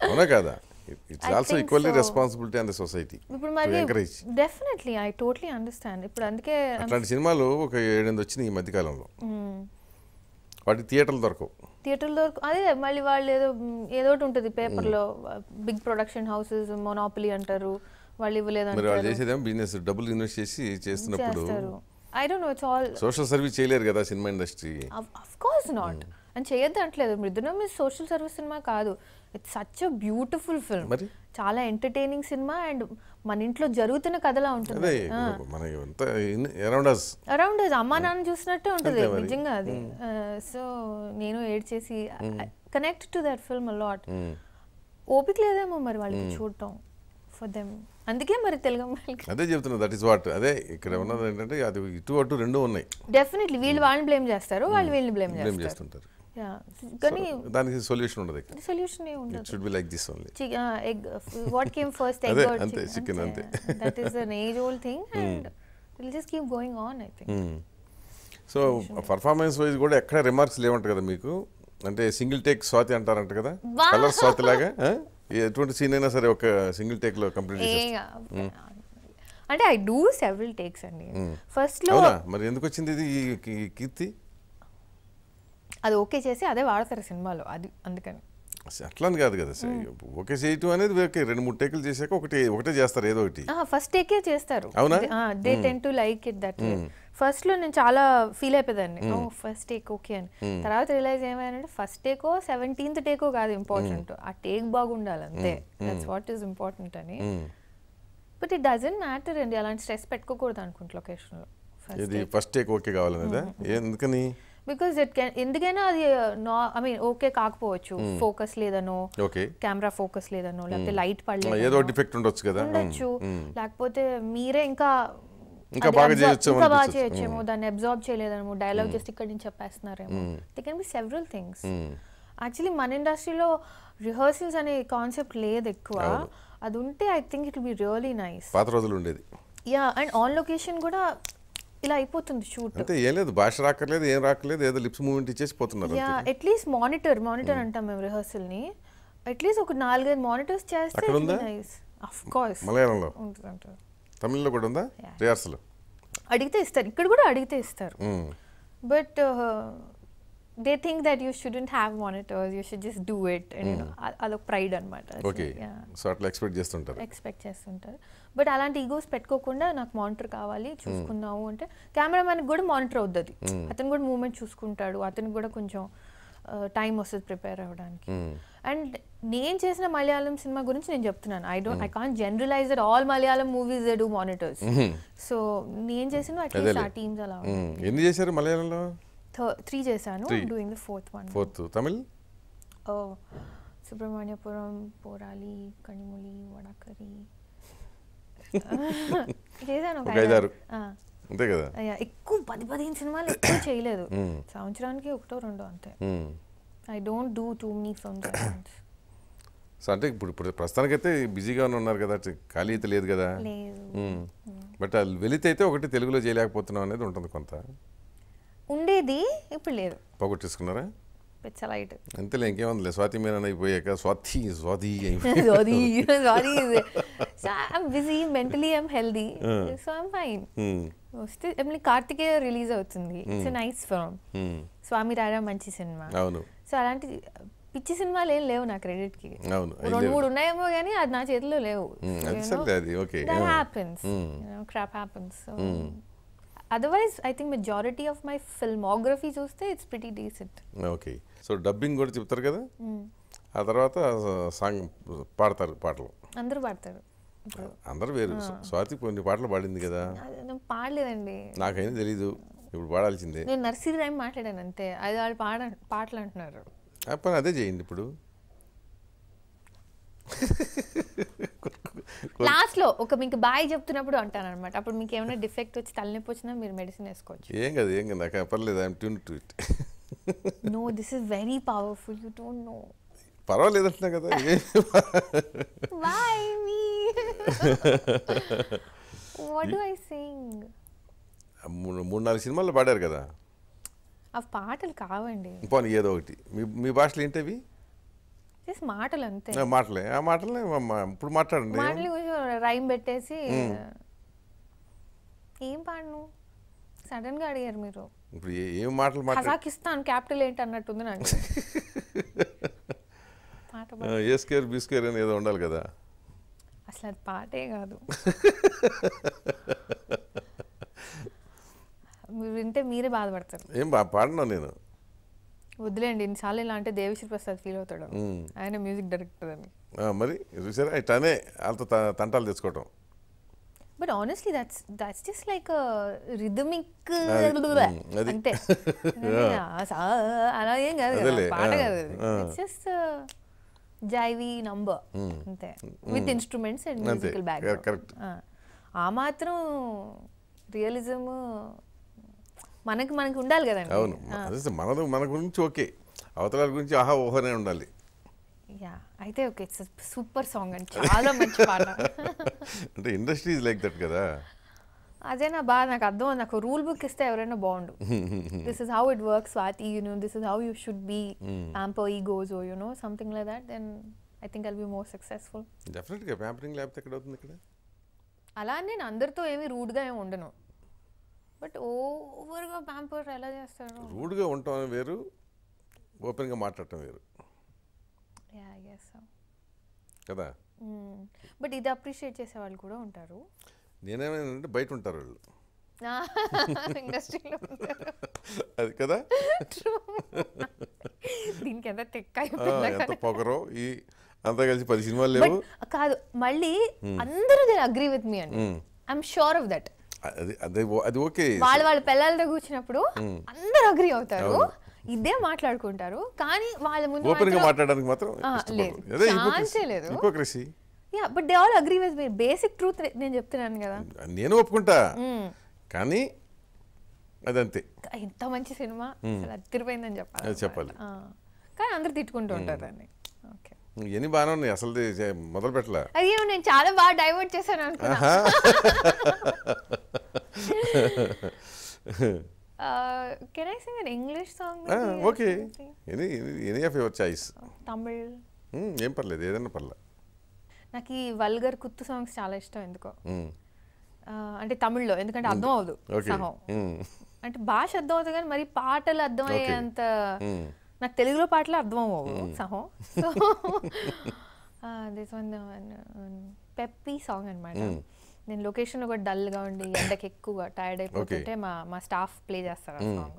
అవునా కదా [laughs] it's also equally responsibility on the society ఇప్పుడు మరి encourage definitely I totally understand ఇప్పుడు అందుకే అట్లాంటి సినిమాలు ఒక ఏడెనిమిది వచ్చినాయి ఈ మధ్యకాలంలో వాటి థియేటర్లు దొరకవు థియేటర్లు దొరకవు అదే మళ్ళీ వాళ్ళు ఏదో ఏదో ఒకటి ఉంటుంది పేపర్లో బిగ్ ప్రొడక్షన్ హౌసెస్ మొనాపలీ అంటారు వాళ్ళు ఇవ్వలేదు వాళ్ళు చేసేదేం బిజినెస్ డబ్బులు ఇన్వెస్ట్ చేసి చేస్తున్నప్పుడు I don't know it's all social service చేయలేరు కదా cinema industry of course not అని చేయొద్దు అంటలేదు మృదులం సోషల్ సర్వీస్ సినిమా కాదు ఇట్స్ సచ్ బ్యూటిఫుల్ ఫిల్మ్ చాలా ఎంటర్టైనింగ్ సినిమా అండ్ మన ఇంట్లో జరుగుతున్న కథలా ఉంటుంది అరౌండ్ అస్ అమ్మా నాన్న చూసినట్టే ఉంటుంది నిజంగా అది సో నేను ఏడ్ చేసి connect to that film lot ఓపిక లేదేమో మరి వాళ్ళకి చూడటం ఫర్ దెమ్ అందుకే మరి తెలుగు అదే చెప్తున్నా దట్ ఇస్ వాట్ అదే ఇక్కడ ఉన్నది ఏంటంటే అది ఇటు అటు రెండు ఉన్నాయి డెఫినెట్లీ వీళ్ళు వాళ్ళని బ్లేమ్ చేస్తారు వాళ్ళు వీళ్ళని బ్లేమ్ చేస్తుంటారు కానీ దానికి సొల్యూషన్ ఉండదు solution a should be like this only egg what came first egg అంతే చికెన్ అంతే that is an age old thing and will just keep going on I think so performance wise కూడా ఎక్కడ remarks లేవంట కదా మీకు అంటే single take Swathi అంటారంట కదా కలర్ స్వాతి [laughs] లాగా ఎటువంటి సీన్ అయినా సరే ఒక సింగిల్ టేక్ లో కంప్లీట్ hmm. అంటే ఐ డూ సెవెరల్ టేక్స్ అండి ఫస్ట్ hmm. లో మరి ఎందుకు వచ్చింది ఇది కీర్తి అది ఓకే చేసి అదే వాడతారు సినిమాలో అది అందుకని అట్లాని కాదు కదా సార్ ఓకే చేయటం అనేది ఓకే రెండు మూడు టేకులు చేశాక ఒకటి ఒకటే చేస్తారు ఏదో ఒకటి ఫస్ట్ టేకే చేస్తారు అవునా they tend to like it that first లో నేను చాలా ఫీల్ అయిపోయేదాన్ని ఫస్ట్ టేక్ ఓకే అని తర్వాత రిలైజ్ ఏమైందంటే ఫస్ట్ టేకో సెవెంటీన్త్ టేకో కాదు ఇంపార్టెంట్ ఆ టేక్ బాగుండాలి అంతే దట్స్ వాట్ ఈస్ ఇంపార్టెంట్ అని బట్ ఇట్ డజన్ మ్యాటర్ అండి అలాంటి స్ట్రెస్ పెట్టుకోకూడదు అనుకుంటు లొకేషన్లో లో ఫస్ట్ టేక్ ఓకే కావాలి ఎందుకని బికాజ్ ఇట్ కెన్ ఎందుకైనా అది నా ఐ మీన్ ఓకే కాకపోవచ్చు ఫోకస్ hmm. లేదనో కెమెరా ఫోకస్ లేదనో లేకపోతే లైట్ hmm. పడలేదు ఏదో డిఫెక్ట్ ఉండొచ్చు కదా ఉండొచ్చు hmm. లేకపోతే మీరే ఇంకా ఇంకా బాగా చేయొచ్చు ఇంకా బాగా చేయొచ్చేమో దాన్ని అబ్జార్బ్ చేయలేదేమో డైలాగ్ జస్ట్ ఇక్కడ నుంచి చెప్పేస్తున్నారేమో they can be several things actually మన ఇండస్ట్రీలో రిహర్సల్స్ అనే కాన్సెప్ట్ లేదు ఎక్కువ అది ఉంటే I think it be really nice పాత రోజులు ఉండేది యా అండ్ ఆన్ లొకేషన్ కూడా ఇలా అయిపోతుంది షూట్ అంటే ఏం లేదు భాష రాకర్లేదు ఏం రాకర్లేదు ఏదో లిప్స్ మూమెంట్ ఇచ్చేసి పోతున్నారు అట్లీస్ట్ మానిటర్ మానిటర్ అంటాం మేము రిహర్సల్ ని అట్లీస్ట్ ఒక నాలుగైదు మానిటర్స్ చేస్తే నైస్ ఆఫ్ కోర్స్ మలయాళంలో తమిళ్లో కూడా ఉందా రిహర్సల్ అడిగితే ఇస్తారు ఇక్కడ కూడా అడిగితే ఇస్తారు but they think that you shouldn't have monitors you should just do it అదొక ప్రైడ్ అనమాట సో అట్లా ఎక్స్పెక్ట్ చేస్తుంటారు ఎక్స్పెక్ట్ చేస్తుంటారు బట్ అలాంటి ఈగోస్ పెట్టుకోకుండా నాకు మానిటర్ కావాలి చూసుకున్నావు అంటే మ్యాన్ కూడా మానిటర్ అవుతుంది అతను కూడా మూమెంట్ చూసుకుంటాడు అతనికి కూడా కొంచెం టైం వస్తుంది ప్రిపేర్ అవ్వడానికి అండ్ నేను చేసిన మలయాళం సినిమా గురించి నేను చెప్తున్నాను I don't I can't generalise that all Malayalam movies do monitors so నేను చేసిన అట్లీస్ట్ ఆ టీమ్స్ అలా ఎన్ని చేశారు మలయాళంలో త్రీ చేశాను doing the fourth one fourth Tamil Subramaniapuram Porali కణిములి వడకరి [laughs] చేశాను అంతే కదా ఎక్కువ పది పదిహేను సినిమాలు ఎక్కువ [coughs] చేయలేదు సంవత్సరానికి ఒకటో రెండో అంతే I don't do too many from so అంటే ఇప్పుడు ప్రస్తుతానికి అయితే బిజీగానే ఉన్నారు కదా ఖాళీ అయితే లేదు కదా బట్ వెళితే అయితే ఒకటి తెలుగులో చేయలేకపోతున్నాం అనేది ఉంటుంది కొంత ఉండేది ఇప్పుడు లేదు పోగొట్టేసుకున్నారా స్పెషలైట్ అంతేలే ఇంకేముందిలే స్వాతి మీరన్ అయిపోయాక Swathi Swathi Swathi sorry so I'm busy mentally I'm healthy so I'm fine వస్తే ఎమ్లీ కార్తికేయ రిలీజ్ అవుతుంది it's nice film Swamy Ra Ra మంచి సినిమా అవును సో అలాంటి పిచ్చి సినిమాలు ఏం లేవు నా క్రెడిట్ కి రెండు మూడు ఉన్నాయేమో కానీ అది నా చేతిలో లేవు happens crap happens otherwise I think majority of my filmography చూస్తే it's pretty decent okay so dubbing కూడా చెప్తారు కదా ఆ తర్వాత సాంగ్ పాడతారు పాటలు అందరూ పాడతారు అందరూ వేరు స్వాతి కొన్ని పాటలు పాడింది కదా పాడలేదండి నాకైనా తెలీదు ఇప్పుడు పాడాల్సిందే నేను నర్సరీ రైమ్ మాట్లాడాను అంతే అది వాళ్ళు పాడ పాటలు అంటున్నారు పని అదే చేయండి ఇప్పుడు లాస్ట్లో ఒక మీకు బాయ్ చెప్తున్నప్పుడు అంటాను అనమాట అప్పుడు మీకు ఏమైనా డిఫెక్ట్ వచ్చి తలనొప్పి వచ్చినా మీరు మెడిసిన్ వేసుకోవచ్చు ఏం కదా ఏం కదా నాకు పర్లేదు I'm tune to it no this is very powerful you don't know పర్వాలేదు అంటున్నా కదా why me what do I sing మూడు నాలుగు సినిమాల్లో పాడారు కదా అవి పాటలు కావండి పోనీ ఏదో ఒకటి మీ మీ భాషలు ఏంటవి జస్ట్ మాటలు అంతే మాటలే ఆ మాటలే ఇప్పుడు మాట్లాడండి మాటలు కొంచెం రైమ్ పెట్టేసి ఏం పాడను సడన్గా అడిగారు మీరు ఇప్పుడు ఏం మాటలు కజాకిస్తాన్ క్యాపిటల్ ఏంటి అన్నట్టుంది నాకు [laughs] ఏ స్కేర్ బి స్కేర్ అని ఏదో ఉండాలి కదా అసలు అది పాటే కాదు [laughs] మీరు వింటే మీరే బాధపడతారు ఏం పాడినా నేను వద్దులేండి ఇన్నిసార్లు ఇలా అంటే దేవిశ్రీ ప్రసాద్ ఫీల్ అవుతాడు ఆయన మ్యూజిక్ డైరెక్టర్ అని మరి చూసారా ఇట్లానే వాళ్ళతో తంటాలు తెచ్చుకోవటం but honestly that's that's just like rhythmic అంటే అలా ఏం కాదు పాట కాదు ఇట్స్ జస్ట్ జైవి నంబర్ అంతే with instruments and musical back ఆ మాత్రం రియలిజం మనకి మనకి ఉండాలి కదండి అవును మన మన గురించి ఓకే అవతల గురించి ఆహా ఓహనే ఉండాలి యా అయితే ఓకే ఇట్స్ సూపర్ సాంగ్ అండి చాలా మంచి పాట [laughs] అంటే ఇండస్ట్రీ లైక్ దట్ కదా అదే నా బాగా నాకు అర్థం నాకు రూల్ బుక్ ఇస్తే ఎవరైనా బాగుండు this is how it works వాతి you know this is how you should be pamper he goes oh you know something like that then I think I'll be more successful గా pampering లేకపోతే ఎక్కడ అవుతుంది ఇక్కడ అలా నేను అందరితో ఏమీ రూడ్గా ఏమి ఉండను బట్ ఓవర్గా ప్యాంపర్ ఎలా రూడ్ రూడ్గా ఉండటం వేరు గా మాట్లాడటం వేరు యా ఐ కదా బట్ hmm. ఇది అప్రిషియేట్ చేసే వాళ్ళు కూడా ఉంటారు నేనేమైనా బయట [laughs] ఉంటారు వాళ్ళు ఇండస్ట్రీలో అది కదా దీనికి ఎంత తెక్క పొగరో ఈ అంతా కలిసి పది సినిమాలు లేవు కాదు మళ్ళీ hmm. అందరూ దీని అగ్రీ విత్ మీ అండి ఐఎమ్ షూర్ ఆఫ్ దట్ అది అది ఓకే వాళ్ళు వాళ్ళ పిల్లలతో కూర్చున్నప్పుడు hmm. అందరూ అగ్రీ అవుతారు ఇదే మాట్లాడుకుంటారు కానీ వాళ్ళ ముందు ఓపెన్ గా మాట్లాడడానికి మాత్రం లేదు ఛాన్సే లేదు hypocrisy yeah but they all agree with me basic truth నేను చెప్తున్నాను కదా నేను ఒప్పుకుంటా hmm. కానీ అదంతే ఎంత మంచి సినిమా hmm. అసలు అదిరిపోయిందని చెప్పాలి చెప్పాలి కానీ అందరు తిట్టుకుంటూ hmm. ఉంటారు దాన్ని ఓకే ఇవన్నీ బాగానే ఉన్నాయి అసలు మొదలు పెట్టలే అయ్యో నేను చాలా బాగా డైవర్ట్ చేశాను అనుకున్నా [laughs] [laughs] can I sing an English song okay any any of your choice Tamil ఏం పర్లేదు ఏదైనా పర్లేదు నాకు ఈ వల్గర్ కుత్తు సాంగ్స్ చాలా ఇష్టం ఎందుకో hmm. uh, అంటే తమిళ్లో ఎందుకంటే hmm. అర్థం అవ్వదు సహం hmm. అంటే భాష అర్థం అవుతుంది కానీ మరి పాటలు అర్థం అయ్యేంత నాకు తెలుగులో పాటలు అర్థం అవ్వవు సహం so this one peppy song అనమాట నేను లొకేషన్ డల్ గా ఉండి ఎండకి ఎక్కువగా టైర్డ్ అయిపోతుంటే మా మా స్టాఫ్ ప్లే చేస్తారు ఆ సాంగ్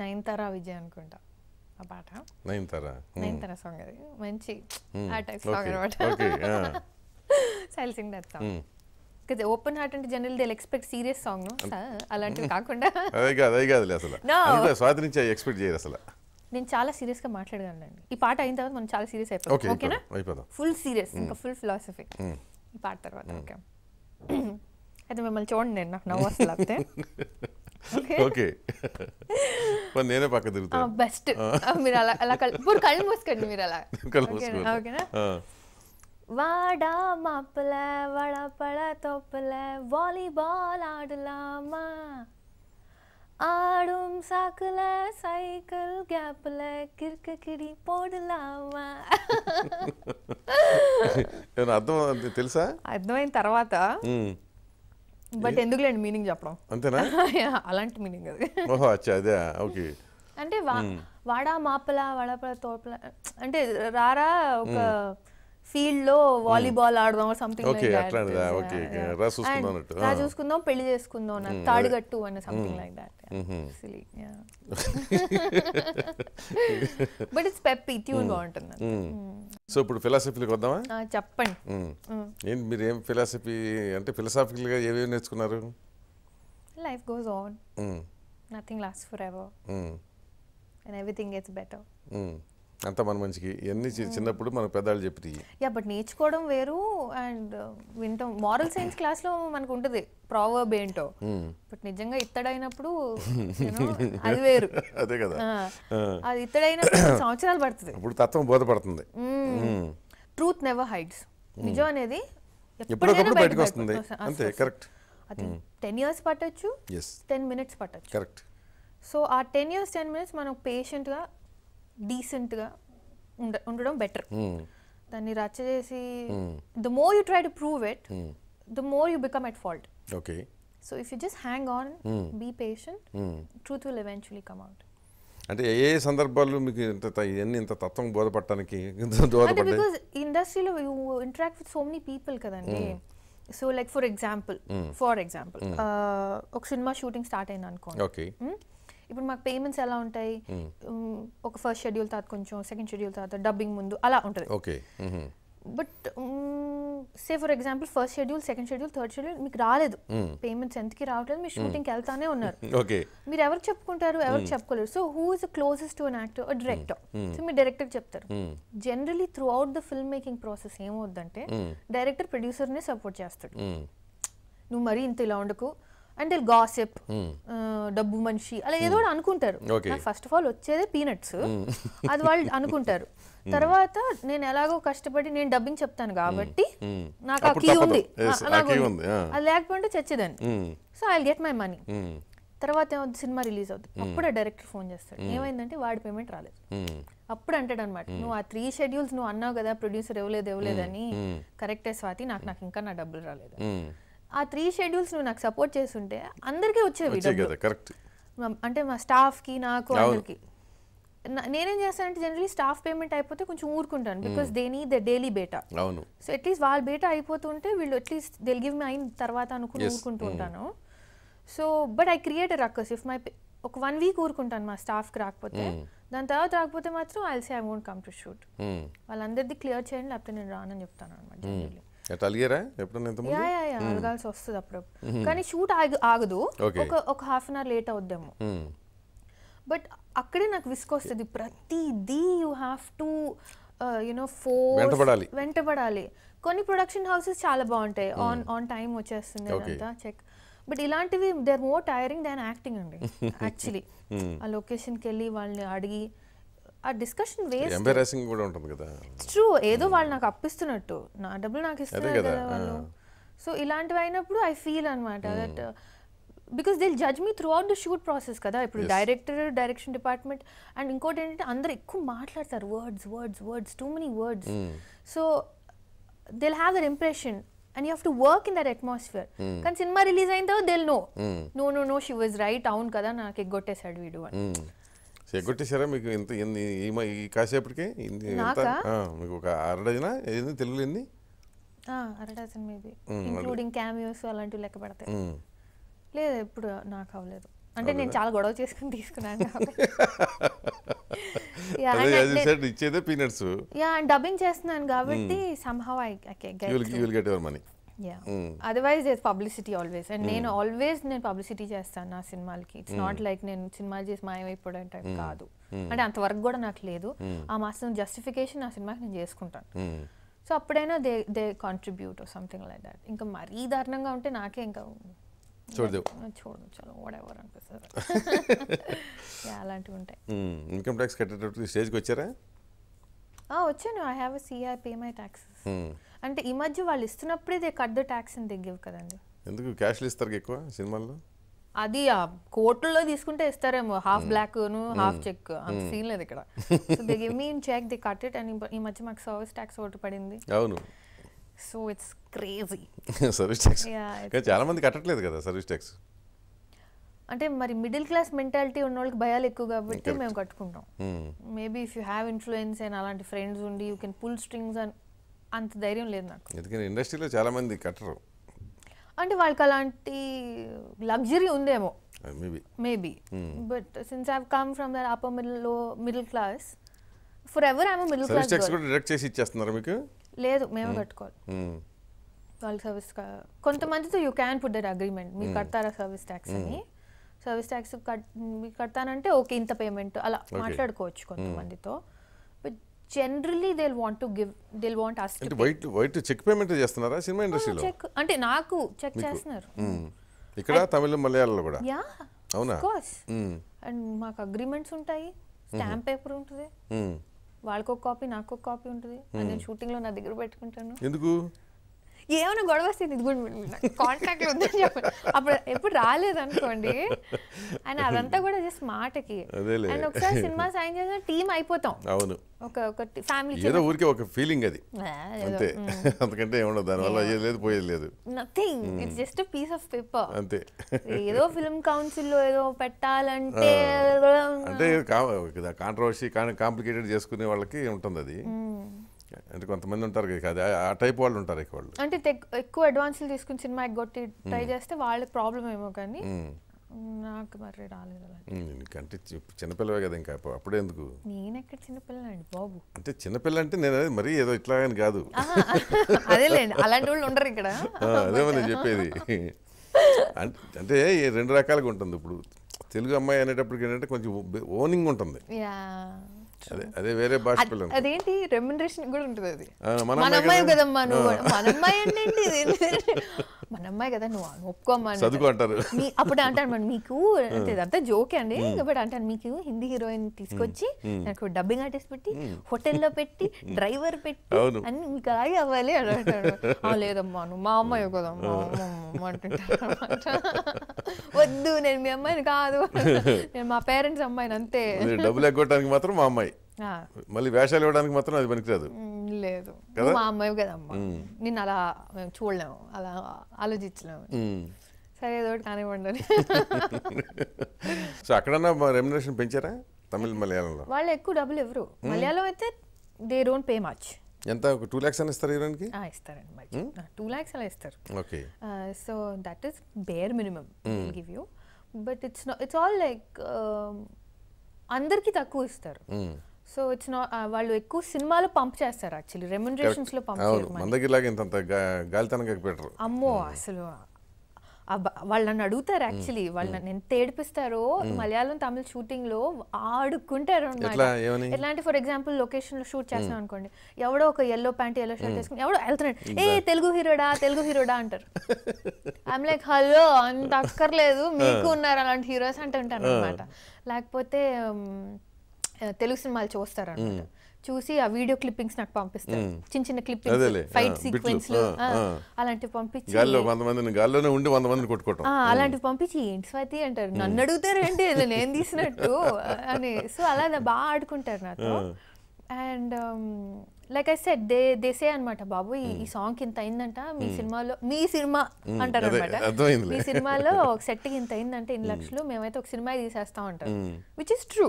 నయనతారా విజయ్ అనుకుంటా ఆ పాట నైన్ నయనతారా సాంగ్ అది మంచి ఆ టైప్ సాంగ్ అనమాట so I sing that song కదా ఓపెన్ హార్ట్ అంటే general they expect serious song అలాంటివి కాకుండా అదే కాదు అదే కాదు అసలు అంటే స్వాతంత్రించే ఎక్స్పెక్ట్ చేయరు అసలు నేను చాలా సీరియస్ గా మాట్లాడగలను ఈ పాట అయిన తర్వాత మనం చాలా సీరియస్ అయిపోతాం ఓకేనా ఫుల్ సీరియస్ ఇంకా ఫుల్ ఫిలాసఫీ పాట తర్వాత ఓకే అయితే మిమ్మల్ని చూడండి నాకు నవ్వు అసలు అయితే ఓకే నేనే పక్క తిరుగుతాను బెస్ట్ మీరు అలా అలా ఇప్పుడు కళ్ళు మూసుకోండి మీరు అలా కళ్ళు మూసుకోండి ఓకేనా வாடா மாப்பிள வடப்பட தொப்புல வாலிபால் ஆடலாமா ஆடும் சாக்குல சைக்கிள் கேப்ல கிறுக்க கிடி పోడులావా నేను అర్థం తెలుసా అర్థమైన తర్వాత బట్ లేండి మీనింగ్ చెప్పడం అంతేనా అలాంటి మీనింగ్ అది ఓహో అచ్చా అదే ఓకే అంటే వాడా మాపల వడపల తోపల అంటే రారా ఒక ఫీల్డ్ లో hmm. వాలీబాల్ ఆడదాం సంథింగ్ ఓకే ఓకే రా చూసుకుందాం రా ah. చూసుకుందాం పెళ్లి చేసుకుందాం నాకు తాడిగట్టు అన్న something like that silly but it's peppy tune బాగుంటుంది సో hmm. hmm. ఇప్పుడు ఫిలాసఫీలోకి వద్దామా చెప్పండి ఏంటి మీరు ఏం ఫిలాసఫీ అంటే గా ఏవేవి నేర్చుకున్నారు life goes on nothing last for ever and everything gets better అంత మన మంచికి ఇవన్నీ చిన్నప్పుడు మన పెద్దలు చెప్పి యా బట్ నేర్చుకోవడం వేరు అండ్ వింటాం మారల్ సైన్స్ క్లాస్లో మనకు ఉంటుంది ప్రావర్బ్ ఏంటో బట్ hmm. నిజంగా ఇత్తడైనప్పుడు [laughs] అది వేరు అదే కదా అది ఇత్తడైనప్పుడు [coughs] సంవత్సరాలు పడుతుంది ఇప్పుడు తత్వం బోధపడుతుంది ట్రూత్ నెవర్ హైడ్స్ నిజం అనేది ఎప్పుడైనా బయటకు వస్తుంది అంతే కరెక్ట్ అది టెన్ ఇయర్స్ పట్టచ్చు టెన్ మినిట్స్ పట్టొచ్చు కరెక్ట్ సో ఆ టెన్ ఇయర్స్ టెన్ మినిట్స్ మనం పేషెంట్గా డీసెంట్గా ఉండ ఉండడం బెటర్ hmm. దాన్ని రచ్చ చేసి the more you try to prove it the more you become at fault okay so if you just hang on be patient truth will eventually come out అంటే ఏ ఏ సందర్భాల్లో మీకు ఇంత ఇవన్నీ ఇంత తత్వం బోధపడటానికి బికాజ్ ఇండస్ట్రీలో you interact with so many people కదండి so like for example for example ఒక సినిమా షూటింగ్ స్టార్ట్ అయింది అనుకోండి ఓకే ఇప్పుడు మాకు పేమెంట్స్ ఎలా ఉంటాయి hmm. ఒక ఫస్ట్ షెడ్యూల్ తర్వాత కొంచెం సెకండ్ షెడ్యూల్ తర్వాత డబ్బింగ్ ముందు అలా ఉంటుంది okay but say for example first schedule second schedule third schedule మీకు రాలేదు పేమెంట్స్ hmm. ఎంతకి రావట్లేదు మీరు షూటింగ్కి hmm. వెళ్తానే ఉన్నారు [laughs] మీరు ఎవరు చెప్పుకుంటారు ఎవరు చెప్పుకోలేరు so who is closest to an actor director so మీరు డైరెక్టర్ చెప్తారు generally throughout the film making process ఏమవుద్దంటే డైరెక్టర్ ప్రొడ్యూసర్నే సపోర్ట్ చేస్తాడు నువ్వు మరీ ఇంత ఇలా ఉండకు అంటే గాసిప్ hmm. డబ్బు మనిషి అలా ఏదో hmm. అనుకుంటారు నాకు ఫస్ట్ ఆఫ్ ఆల్ వచ్చేదే పీనట్స్ hmm. [laughs] అది వాళ్ళు అనుకుంటారు తర్వాత నేను ఎలాగో కష్టపడి నేను డబ్బింగ్ చెప్తాను కాబట్టి నాకు ఆ కీ ఉంది అది లేకపోతే చచ్చేదాన్ని so I get my money తర్వాత ఏమవుతుంది సినిమా రిలీజ్ అవుతుంది అప్పుడు డైరెక్టర్ ఫోన్ చేస్తాడు ఏమైందంటే వాడి పేమెంట్ రాలేదు అప్పుడు అంటాడు అనమాట నువ్వు ఆ త్రీ షెడ్యూల్స్ నువ్వు అన్నావు కదా ప్రొడ్యూసర్ ఇవ్వలేదు ఇవ్వలేదని కరెక్టే స్వాతి నాకు నాకు ఇంకా నా డబ్బులు రాలేదు ఆ త్రీ షెడ్యూల్స్ నువ్వు నాకు సపోర్ట్ చేస్తుంటే అందరికీ వచ్చేవి కరెక్ట్ అంటే మా స్టాఫ్ కి నాకు అందరికి నేనేం చేస్తానంటే జనరలీ స్టాఫ్ పేమెంట్ అయిపోతే కొంచెం ఊరుకుంటాను because they need the daily batta so at least వాళ్ళ బేటా అయిపోతుంటే వీళ్ళు అట్లీస్ట్ దెల్ గివ్ మీ అయిన తర్వాత అనుకుని ఊరుకుంటూ ఉంటాను so but I create ruckus if my ఒక వన్ వీక్ ఊరుకుంటాను మా స్టాఫ్కి రాకపోతే దాని తర్వాత రాకపోతే మాత్రం I say I won't come to shoot వాళ్ళందరిది క్లియర్ చేయండి లేకపోతే నేను రానని చెప్తాను అనమాట జనరలీ ఎట్ వస్తుంది అప్పుడప్పుడు కానీ షూట్ ఆగదు ఒక ఒక హాఫ్ అన్ అవర్ లేట్ అవుద్దాము బట్ అక్కడే నాకు విసుకొస్తుంది ప్రతిదీ you have to you know for వెంటపడాలి వెంటబడాలి కొన్ని ప్రొడక్షన్ హౌసెస్ చాలా బాగుంటాయి ఆన్ ఆన్ టైం వచ్చేస్తుంది అంతా చెక్ బట్ ఇలాంటివి they are more tiring than acting అండి [laughs] యాక్చువల్లీ ఆ లొకేషన్కి వెళ్ళి వాళ్ళని అడిగి ఆ డిస్కషన్ వేస్ట్ ఎంబారసింగ్ కూడా ఉంటుంది కదా ట్రూ ఏదో hmm. వాళ్ళు నాకు అప్పిస్తున్నట్టు నా డబ్బులు నాకు ఇస్తారు కదా వాళ్ళు సో ఇలాంటివి అయినప్పుడు ఐ ఫీల్ అనమాట that because they'll judge me throughout the shoot process కదా ఇప్పుడు డైరెక్టర్ డైరెక్షన్ డిపార్ట్మెంట్ అండ్ ఇంకోటి ఏంటంటే అందరు ఎక్కువ మాట్లాడతారు words words words too many words so they'll have their impression and you have to work in that atmosphere కానీ cinema release అయిన తర్వాత they'll no no no no she was right అవును కదా నాకు ఎగ్గొట్టేశాడు వీడు అని hmm. ఎగ్గొట్టేశారా మీకు ఇంత ఈ కాసేపటికి మీకు ఒక అరడజనా ఏది తెలుగులో ఎన్ని అరడజన్ మేబీ ఇంక్లూడింగ్ క్యామియోస్ అలాంటివి లెక్క పెడతాయి లేదు ఇప్పుడు నాకు అవ్వలేదు అంటే నేను చాలా గొడవ చేసుకుని తీసుకున్నాను [laughs] ఇచ్చేదే పీనట్స్ యా డబ్బింగ్ చేస్తున్నాను కాబట్టి somehow I get you'll get your money otherwise publicity always and నేను ఆల్వేస్ నేను పబ్లిసిటీ చేస్తాను నా సినిమాలకి ఇట్స్ నాట్ లైక్ నేను సినిమాలు చేసి మాయమైపోవడం టైప్ hmm. కాదు hmm. అంటే అంతవరకు కూడా నాకు లేదు hmm. ఆ మాసం జస్టిఫికేషన్ ఆ సినిమాకి నేను చేసుకుంటాను సో అప్పుడైనా they they contribute something like that ఇంకా మరీ దారుణంగా ఉంటే నాకే ఇంకా చూడదు చూడదు చలో వాడెవర్ అనిపిస్తుంది అలాంటివి ఉంటాయి ఇన్కమ్ ట్యాక్స్ కట్టేటప్పుడు స్టేజ్కి వచ్చారా వచ్చాను ఐ హ్యావ్ సిఆర్ పే మై ట్యాక్సెస్ అంటే ఈ మధ్య వాళ్ళు ఇస్తున్నప్పుడే దే కట్ ద ట్యాక్స్ అని దిగ్గవు కదండి ఎందుకు క్యాష్ ఇస్తారు ఎక్కువ సినిమాల్లో అది ఆ కోర్టుల్లో తీసుకుంటే ఇస్తారేమో హాఫ్ బ్లాక్ హాఫ్ చెక్ అంత సీన్ లేదు ఇక్కడ they give me in check they cut it and ఈ మధ్య మాకు సర్వీస్ ట్యాక్స్ ఒకటి పడింది అవును so it's crazy service tax చాలా మంది కట్టట్లేదు కదా సర్వీస్ ట్యాక్స్ అంటే మరి మిడిల్ క్లాస్ మెంటాలిటీ ఉన్న వాళ్ళకి భయాలు ఎక్కువ కాబట్టి మేము కట్టుకుంటాం maybe if you have influence and అలాంటి ఫ్రెండ్స్ ఉండి you can pull strings and అంత ధైర్యం లేదు నాకు ఎందుకంటే ఇండస్ట్రీలో చాలా మంది కట్టరు అంటే వాళ్ళకి అలాంటి లగ్జరీ ఉందేమో maybe but since I've come from that upper middle middle class forever I'm middle class కూడా చేసి ఇచ్చేస్తున్నారు మీకు లేదు మేము hmm. కట్టుకోవాలి hmm. వాళ్ళ సర్వీస్ కొంతమందితో you can put that agreement మీరు hmm. కడతారా సర్వీస్ ట్యాక్స్ అని సర్వీస్ ట్యాక్స్ కట్ మీకు కడతానంటే ఓకే ఇంత పేమెంట్ అలా మాట్లాడుకోవచ్చు కొంతమందితో generally they want to give they want us to white white check payment చేస్తున్నారా సినిమా ఇండస్ట్రీలో చెక్ అంటే నాకు చెక్ చేస్తున్నారు ఇక్కడ తమిళ మలయాళంలో కూడా యా అవునా కోర్స్ అండ్ మాకు అగ్రిమెంట్స్ ఉంటాయి స్టాంప్ పేపర్ ఉంటుంది వాళ్ళకొక కాపీ నాకు ఒక కాపీ ఉంటుంది నేను షూటింగ్ లో నా దగ్గర పెట్టుకుంటాను ఎందుకు ఏమైనా గొడవ వస్తుంది ఇది కూడా కాంటాక్ట్ ఉందని చెప్పాను అప్పుడు ఎప్పుడు రాలేదు అండ్ అదంతా కూడా జస్ట్ మాటకి అండ్ ఒకసారి సినిమా సాయం చేసిన టీం అయిపోతాం అవును ఒక ఒక ఫ్యామిలీ ఏదో ఊరికే ఒక ఫీలింగ్ అది అంతే అందుకంటే ఏముండదు దానివల్ల ఏది లేదు పోయేది లేదు nothing it's just piece of paper అంతే ఏదో ఫిల్మ్ కౌన్సిల్ లో ఏదో పెట్టాలంటే అంటే కాంట్రవర్సీ కాంప్లికేటెడ్ చేసుకునే వాళ్ళకి ఉంటుంది అది అంటే కొంతమంది ఉంటారు కదా ఆ టైప్ వాళ్ళు ఉంటారు ఎక్కువ వాళ్ళు అంటే ఎక్కువ అడ్వాన్స్లు తీసుకుని సినిమా ఎగ్గొట్టి ట్రై hmm. చేస్తే వాళ్ళకి ప్రాబ్లం ఏమో కానీ hmm. నాకు మరి రాలేదు అంటే hmm, చిన్నపిల్లవే కదా ఇంకా అప్పుడే ఎందుకు నేను ఎక్కడ చిన్నపిల్ల అండి బాబు అంటే చిన్నపిల్ల అంటే నేను మరీ ఏదో ఇట్లా అని కాదు అదేలేండి అలాంటి వాళ్ళు ఉండరు ఇక్కడ అదే నేను చెప్పేది అంటే రెండు రకాలుగా ఉంటుంది ఇప్పుడు తెలుగు అమ్మాయి అనేటప్పటికి ఏంటంటే కొంచెం ఓనింగ్ ఉంటుంది అదే వేరే భాష అదేంటి రెమ్యునరేషన్ కూడా ఉంటుంది అది మన అమ్మాయి కదమ్మా నువ్వు మన అమ్మాయి అంటే మన అమ్మాయి కదా నువ్వు ఒప్పుకోమని చదువు అంటారు అప్పుడు అంటాను మనం మీకు అంతా జోకే అండి బట్ అంటాను మీకు హిందీ హీరోయిన్ తీసుకొచ్చి నాకు డబ్బింగ్ ఆర్టిస్ట్ పెట్టి హోటల్లో పెట్టి డ్రైవర్ [laughs] పెట్టి అని మీకు అలాగే అవ్వాలి అని అంటాను లేదమ్మా నువ్వు మా అమ్మాయి కదా [laughs] వద్దు నేను మీ అమ్మాయిని కాదు నేను మా పేరెంట్స్ అమ్మాయిని అంతే డబ్బులు ఎగ్గొట్టడానికి మాత్రం మా అమ్మాయి మళ్ళీ వేషాలు ఇవ్వడానికి మాత్రం అది పనికిరాదు లేదు మా అమ్మాయి కదమ్మా నేను అలా మేము చూడలేము అలా ఆలోచించలేము సరే ఏదో కానివ్వండి [laughs] సో అక్కడ రెమ్యునరేషన్ పెంచారా తమిళ మలయాళంలో వాళ్ళు ఎక్కువ డబ్బులు ఇవ్వరు మలయాళం అయితే దే డోంట్ పే మచ్ ఎంత ఒక టూ ల్యాక్స్ అని ఇస్తారు ఇవ్వడానికి ఇస్తారండి మరి టూ ల్యాక్స్ అలా ఇస్తారు okay so that is bare minimum give you but it's it's all like అందరికీ తక్కువ ఇస్తారు సో ఇట్స్ నాట్ వాళ్ళు ఎక్కువ సినిమాలు పంప్ చేస్తారు యాక్చువల్లీ రెమ్యూనరేషన్స్ లో పంప్ అవును మన దగ్గర లాగా ఇంత గాలితనంగా పెట్టరు అమ్మో hmm. అసలు వాళ్ళు నన్ను అడుగుతారు యాక్చువల్లీ hmm. వాళ్ళు hmm. నన్ను ఎంత ఏడిపిస్తారో మలయాళం తమిళ షూటింగ్ లో ఆడుకుంటారు ఎట్లా ఫర్ ఎగ్జాంపుల్ లొకేషన్ లో షూట్ చేస్తాం అనుకోండి ఎవడో ఒక ఎల్లో ప్యాంట్ ఎల్లో షర్ట్ వేసుకుని ఎవడో వెళ్తున్నాడు ఏ తెలుగు హీరోడా తెలుగు హీరోడా అంటారు ఐమ్ లైక్ హలో అంత అక్కర్లేదు మీకు ఉన్నారు అలాంటి హీరోస్ అంటుంటాను అనమాట లేకపోతే తెలుగు సినిమాలు చూస్తారు అనమాట చూసి ఆ వీడియో క్లిప్పింగ్స్ నాకు పంపిస్తారు చిన్న చిన్న క్లిప్పింగ్స్ ఫైట్ సీక్వెన్స్ అలాంటివి పంపించి గాల్లో మందిని గాల్లోనే ఉండి వంద మందిని కొట్టుకోవటం అలాంటివి పంపించి ఏంటి స్వాతి అంటారు నన్ను అడుగుతారు ఏంటి నేను తీసినట్టు [laughs] అని సో అలా బాగా ఆడుకుంటారు నాతో and like I said they they say అనమాట బాబు ఈ సాంగ్ ఇంత అయిందంట మీ సినిమాలో మీ సినిమా అంటారు అనమాట మీ సినిమాలో [laughs] ఒక సెట్కి ఇంత అయిందంటే ఇన్ని లక్షలు మేమైతే ఒక సినిమా తీసేస్తాం అంటారు which is true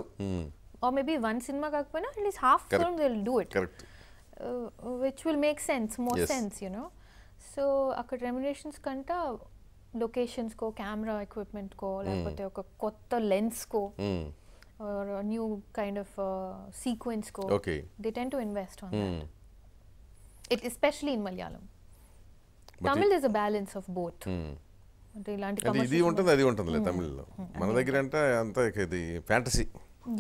or maybe one cinema కాకపోయినా at least half film will do it which will make sense more sense you know so అక్కడ రెమ్యునేషన్స్ కంట లొకేషన్స్కో కెమెరా ఎక్విప్మెంట్కో లేకపోతే ఒక కొత్త లెన్స్కో న్యూ కైండ్ ఆఫ్ సీక్వెన్స్కో they tend to invest on it especially in Malayalam Tamil is a balance of both అంటే ఇలాంటి ఇది ఉంటుంది అది ఉంటుంది hmm. తమిళ్లో hmm. మన దగ్గర అంటే అంత ఇది fantasy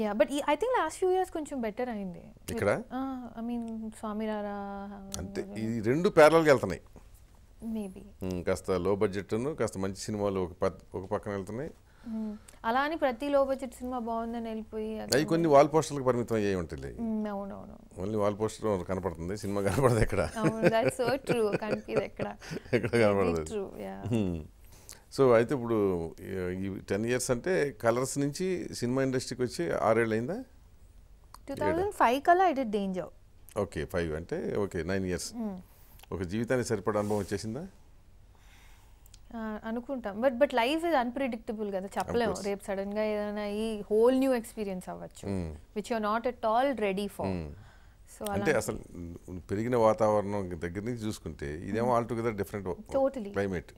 yeah but I think last few years కొంచెం బెటర్ అయింది ఇక్కడ ఐ మీన్ స్వామి రారా అంటే ఈ రెండు ప్యారల్గా వెళ్తున్నాయి మేబీ hmm, కాస్త లో బడ్జెట్ కాస్త మంచి సినిమాలు ఒక ఒక పక్కన వెళ్తున్నాయి hmm. అలా అని ప్రతి లో బడ్జెట్ సినిమా బాగుందని వెళ్ళిపోయి అవి కొన్ని వాల్ పోస్టర్లకు పరిమితం అయ్యి ఉంటుంది hmm, అవునవును ఓన్లీ వాల్ పోస్టర్ కనపడుతుంది సినిమా కనపడదు ఎక్కడ కనిపించదు ఎక్కడ [laughs] ఎక్కడ కనపడదు సో అయితే ఇప్పుడు ఈ టెన్ ఇయర్స్ అంటే కలర్స్ నుంచి సినిమా ఇండస్ట్రీకి వచ్చి ఆరేళ్ళు అయిందా టూ థౌజండ్ ఫైవ్ కల్లా I did danger okay five అంటే ఓకే నైన్ ఇయర్స్ ఒక జీవితాన్ని సరిపడే అనుభవం వచ్చేసిందా అనుకుంటాం but but life is unpredictable కదా చెప్పలేము రేపు సడన్గా ఏదైనా ఈ హోల్ న్యూ ఎక్స్పీరియన్స్ అవ్వచ్చు which are not at all ready for అంటే అసలు పెరిగిన వాతావరణం దగ్గర నుంచి చూసుకుంటే ఇదేమో ఆల్ టుగెదర్ డిఫరెంట్ క్లైమేట్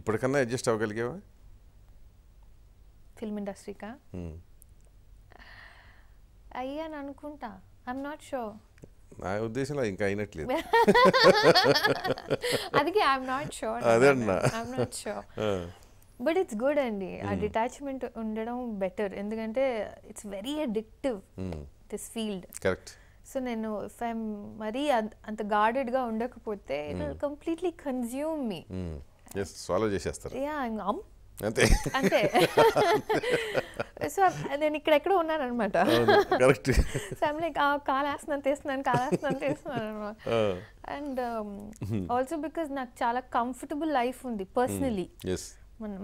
ఇప్పటికన్నా అడ్జస్ట్ అవ్వగలిగేవా ఫిల్మ్ ఇండస్ట్రీకా hmm. అయ్యాను అనుకుంటా ఐఎమ్ నాట్ షూర్ నా ఉద్దేశంలో ఇంకా అయినట్లేదు అదికి ఐఎమ్ నాట్ షూర్ అదే అన్నా I'm not sure but it's good అండి ఆ డిటాచ్మెంట్ hmm. ఉండడం బెటర్ ఎందుకంటే it's very addictive this field correct so నేను ఇఫ్ మరీ అంత గార్డెడ్గా ఉండకపోతే it will completely consume me సాల్వ్ చేసేస్తారు um-, అంతే అంతే [laughs] సో నేను ఇక్కడెక్కడో ఉన్నాను అనమాట కరెక్ట్ వేస్తున్నాను తీస్తున్నాను కాలాసనం వేస్తున్నాను తీస్తున్నాను అనమాట అండ్ ఆల్సో బికాస్ నాకు చాలా కంఫర్టబుల్ లైఫ్ ఉంది personally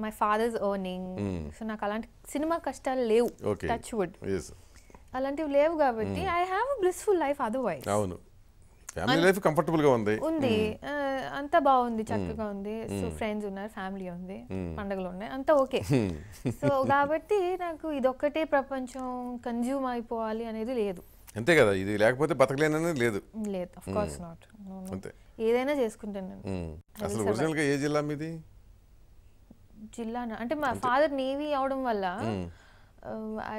my father's owning so నాకు అలాంటి సినిమా కష్టాలు లేవు టచ్ వుడ్ అలాంటివి లేవు కాబట్టి I have blissful life otherwise అవును ఫ్యామిలీ లైఫ్ కంఫర్టబుల్ గా ఉంది ఉంది అంతా బాగుంది చక్కగా ఉంది సో ఫ్రెండ్స్ ఉన్నారు ఫ్యామిలీ ఉంది పండగలు ఉన్నాయి అంతా ఓకే సో కాబట్టి నాకు ఇదొక్కటే ప్రపంచం కన్జ్యూమ్ అయిపోవాలి అనేది లేదు అంతే కదా ఇది లేకపోతే బతకలేననేది లేదు లేదు ఆఫ్ కోర్స్ నాట్ అంతే ఏదైనా చేసుకుంటాను అసలు ఒరిజినల్ గా ఏ జిల్లా మీది జిల్లా అంటే మా ఫాదర్ నేవీ అవడం వల్ల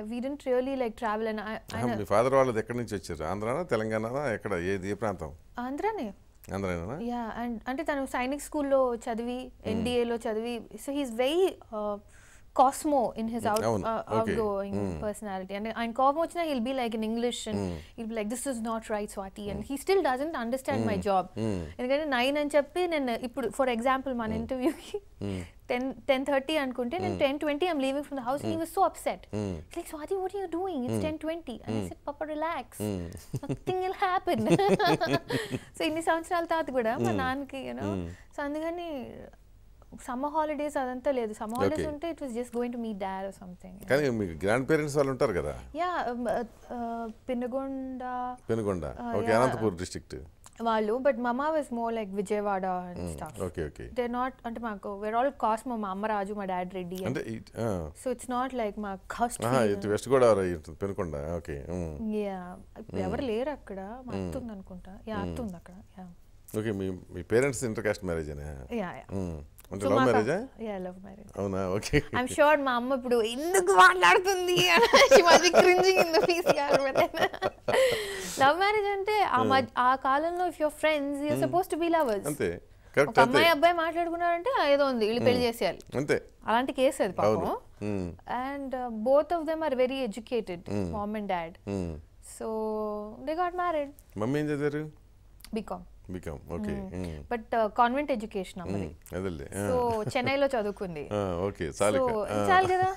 we didn't really like travel and మీ ఫాదర్ వాళ్ళది ఎక్కడి నుంచి వచ్చారు ఆంధ్రానా తెలంగాణనా ఎక్కడ ఏది ఏ ప్రాంతం ఆంధ్రానే ఆంధ్రానా యా అండ్ అంటే తను సైనిక్ స్కూల్లో చదివి ఎన్డీఏలో చదివి so he's very cosmo in his out outgoing personality and ఆయన కోపం వచ్చినా he'll be like in English and he'll be like this is not right Swathi and he still doesn't understand my job ఎందుకంటే nine అని చెప్పి నేను ఇప్పుడు for example మన ఇంటర్వ్యూకి టెన్ టెన్ థర్టీ అనుకుంటే నేను ten twenty I'm leaving from the house he was so upset like Swathi what you doing it's ten twenty అని సెట్ పాప relax nothing will happen so ఇన్ని సంవత్సరాల తర్వాత కూడా మా hmm. నాన్నకి యూనో సో hmm. అందుకని సమ్మర్ హాలిడేస్ అదంతా లేదు సమ్మర్ హాలిడేస్ ఉంటే it was just going to మీ డాడ్ ఆర్ సంథింగ్ కానీ మీ గ్రాండ్ పేరెంట్స్ వాళ్ళు ఉంటారు కదా yeah Pinagonda Pinagonda okay Anantapur district వాళ్ళు but mamma was more like Vijayawada okay okay they not అంటే మాకు వేర్ ఆల్ కాస్ట్ మా అమ్మ రాజు మా డాడ్ రెడ్డి అంటే సో ఇట్స్ నాట్ లైక్ మా caste West Godavari Penukonda okay yeah ఎవరు లేరు అక్కడ మా ఉంది mm. అనుకుంటా యా mm. అత్తుంది ఉంది అక్కడ యా ఓకే మీ మీ parents inter caste marriage yeah yeah love love marriage అవునా ఓకే మా అమ్మ ఇప్పుడు ఎందుకు మాట్లాడుతుంది లవ్ [laughs] మ్యారేజ్ [laughs] అంటే ఆ కాలంలో if your friends suppose to be lovers అంతే అమ్మాయి అబ్బాయి మాట్లాడుకున్నారంటే ఏదో ఉంది వీళ్ళు పెళ్లి hmm. చేసేయాలి అంతే అలాంటి కేసు అది పాపం and both of them are very educated mom and dad so they got married mummy ఏం చదివారు BCom okay but convent education అమ్మాయి సో చెన్నైలో చదువుకుంది ఓకే [laughs] చాలు కదా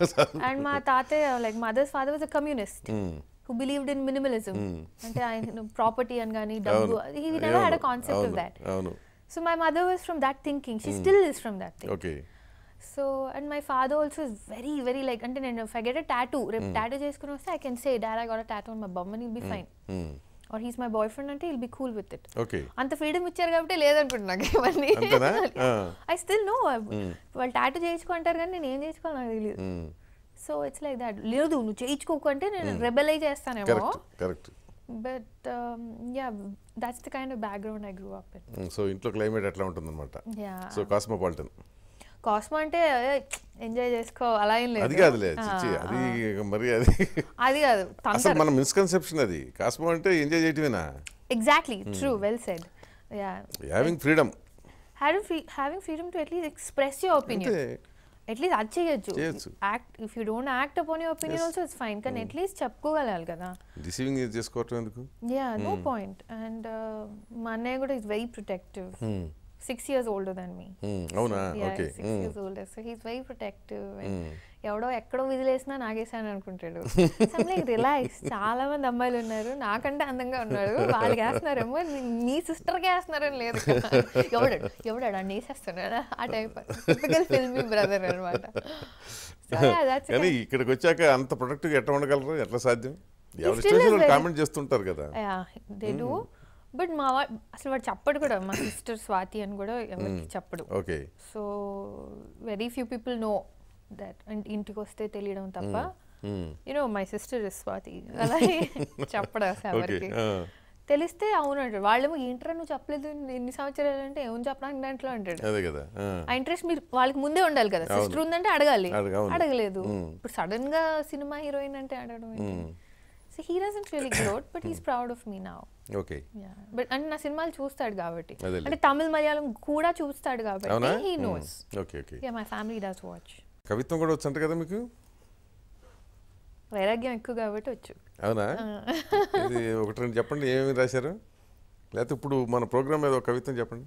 అండ్ [laughs] మా తాతయ్య like mother's father was a communist who believed in minimalism అంటే ఆయన ప్రాపర్టీ అని కానీ [laughs] డబ్బు he never had a concept of that so my mother was from that thinking she still is from that thing okay so and my father also is very very like అంటే నేను if I get a tattoo రేపు tattoo hmm. చేసుకుని వస్తే I can say direct tattoo may be fine or he's my boyfriend అంటే I'll be cool with it అంత freedom ఇచ్చారు కాబట్టి లేదనుకుంటు నాకు ఇవన్నీ ఐ స్టిల్ నో వాళ్ళు టాటూ చేయించుకుంటారు కానీ నేను ఏం చేసుకోవాలి నాకు తెలియదు సో ఇట్స్ లైక్ దాట్ లేదు నువ్వు అంటే నేను రెబెల్ hmm. చేస్తానేమో correct but yeah that's the kind of background I grew up so ఇంట్లో క్లైమేట్ అట్లా ఉంటుందన్నమాట సో కాస్మోపాలిటన్ కాస్మో అంటే ఎంజాయ్ చేసుకో అలా ఏం లేదు అది కాదు చిచ్చి అది మరి అది అది కాదు అసలు మన మిస్కన్సెప్షన్ అది కాస్మో అంటే ఎంజాయ్ చేయటమేనా exactly true well said yeah having freedom having free having freedom to at least express your opinion at least అది చేయొచ్చు act if you don't act upon your opinion also it's fine కానీ at least hmm. చెప్పుకోగలగాలి కదా receiving చేసుకోవటం ఎందుకు yeah no point and మా అన్నయ్య కూడా is very protective six years older then me అవునా okay six years older so he's very protective ఎవడో ఎక్కడో విదిలేసినా నాగేశాను అనుకుంటాడు లైక్ [laughs] రిలాక్స్ చాలా మంది అమ్మాయిలు ఉన్నారు నాకంటే అందంగా ఉన్నారు వాళ్ళు వేస్తున్నారేమో నీ సిస్టర్ వేస్తున్నారని లేదు ఎవడు ఎవడాడు అన్ని వేసేస్తున్నాడా ఆ టైప్ టిపికల్ బ్రదర్ అనమాట కానీ ఇక్కడికి వచ్చాక అంత ప్రొడక్ట్గా ఎట్లా ఉండగలరు ఎట్లా సాధ్యం కామెంట్ చేస్తుంటారు కదా దే డూ బట్ మా వా అసలు వాడు చెప్పడు కూడా మా సిస్టర్ స్వాతి అని కూడా ఎవరికి చెప్పడు okay so very few people know that and ఇంటికి వస్తే తెలియడం తప్ప you know my sister is Swathi అలా చెప్పడు అసలు [laughs] ఎవరికి తెలిస్తే అవును అంటాడు వాళ్ళేమో ఏంటరా నువ్వు చెప్పలేదు ఎన్ని సంవత్సరాలు అంటే ఏం చెప్పడానికి దాంట్లో అంటాడు ఆ ఇంట్రెస్ట్ మీరు వాళ్ళకి ముందే ఉండాలి కదా సిస్టర్ ఉందంటే అడగాలి అడగలేదు ఇప్పుడు సడన్ గా సినిమా హీరోయిన్ అంటే అడగడం so he doesn't really gloat but he's proud of me నా ఓకే బట్ అంటే నా సినిమాలు చూస్తాడు కాబట్టి అంటే తమిళ మలయాళం కూడా చూస్తాడు కాబట్టి he knows okay okay yeah my family does watch కవిత్వం కూడా వచ్చంట కదా మీకు వైరాగ్యం ఎక్కువ కాబట్టి వచ్చు అవునా ఒకటి రెండు చెప్పండి ఏమి రాశారు లేకపోతే ఇప్పుడు మన ప్రోగ్రామ్ ఏదో కవిత్వం చెప్పండి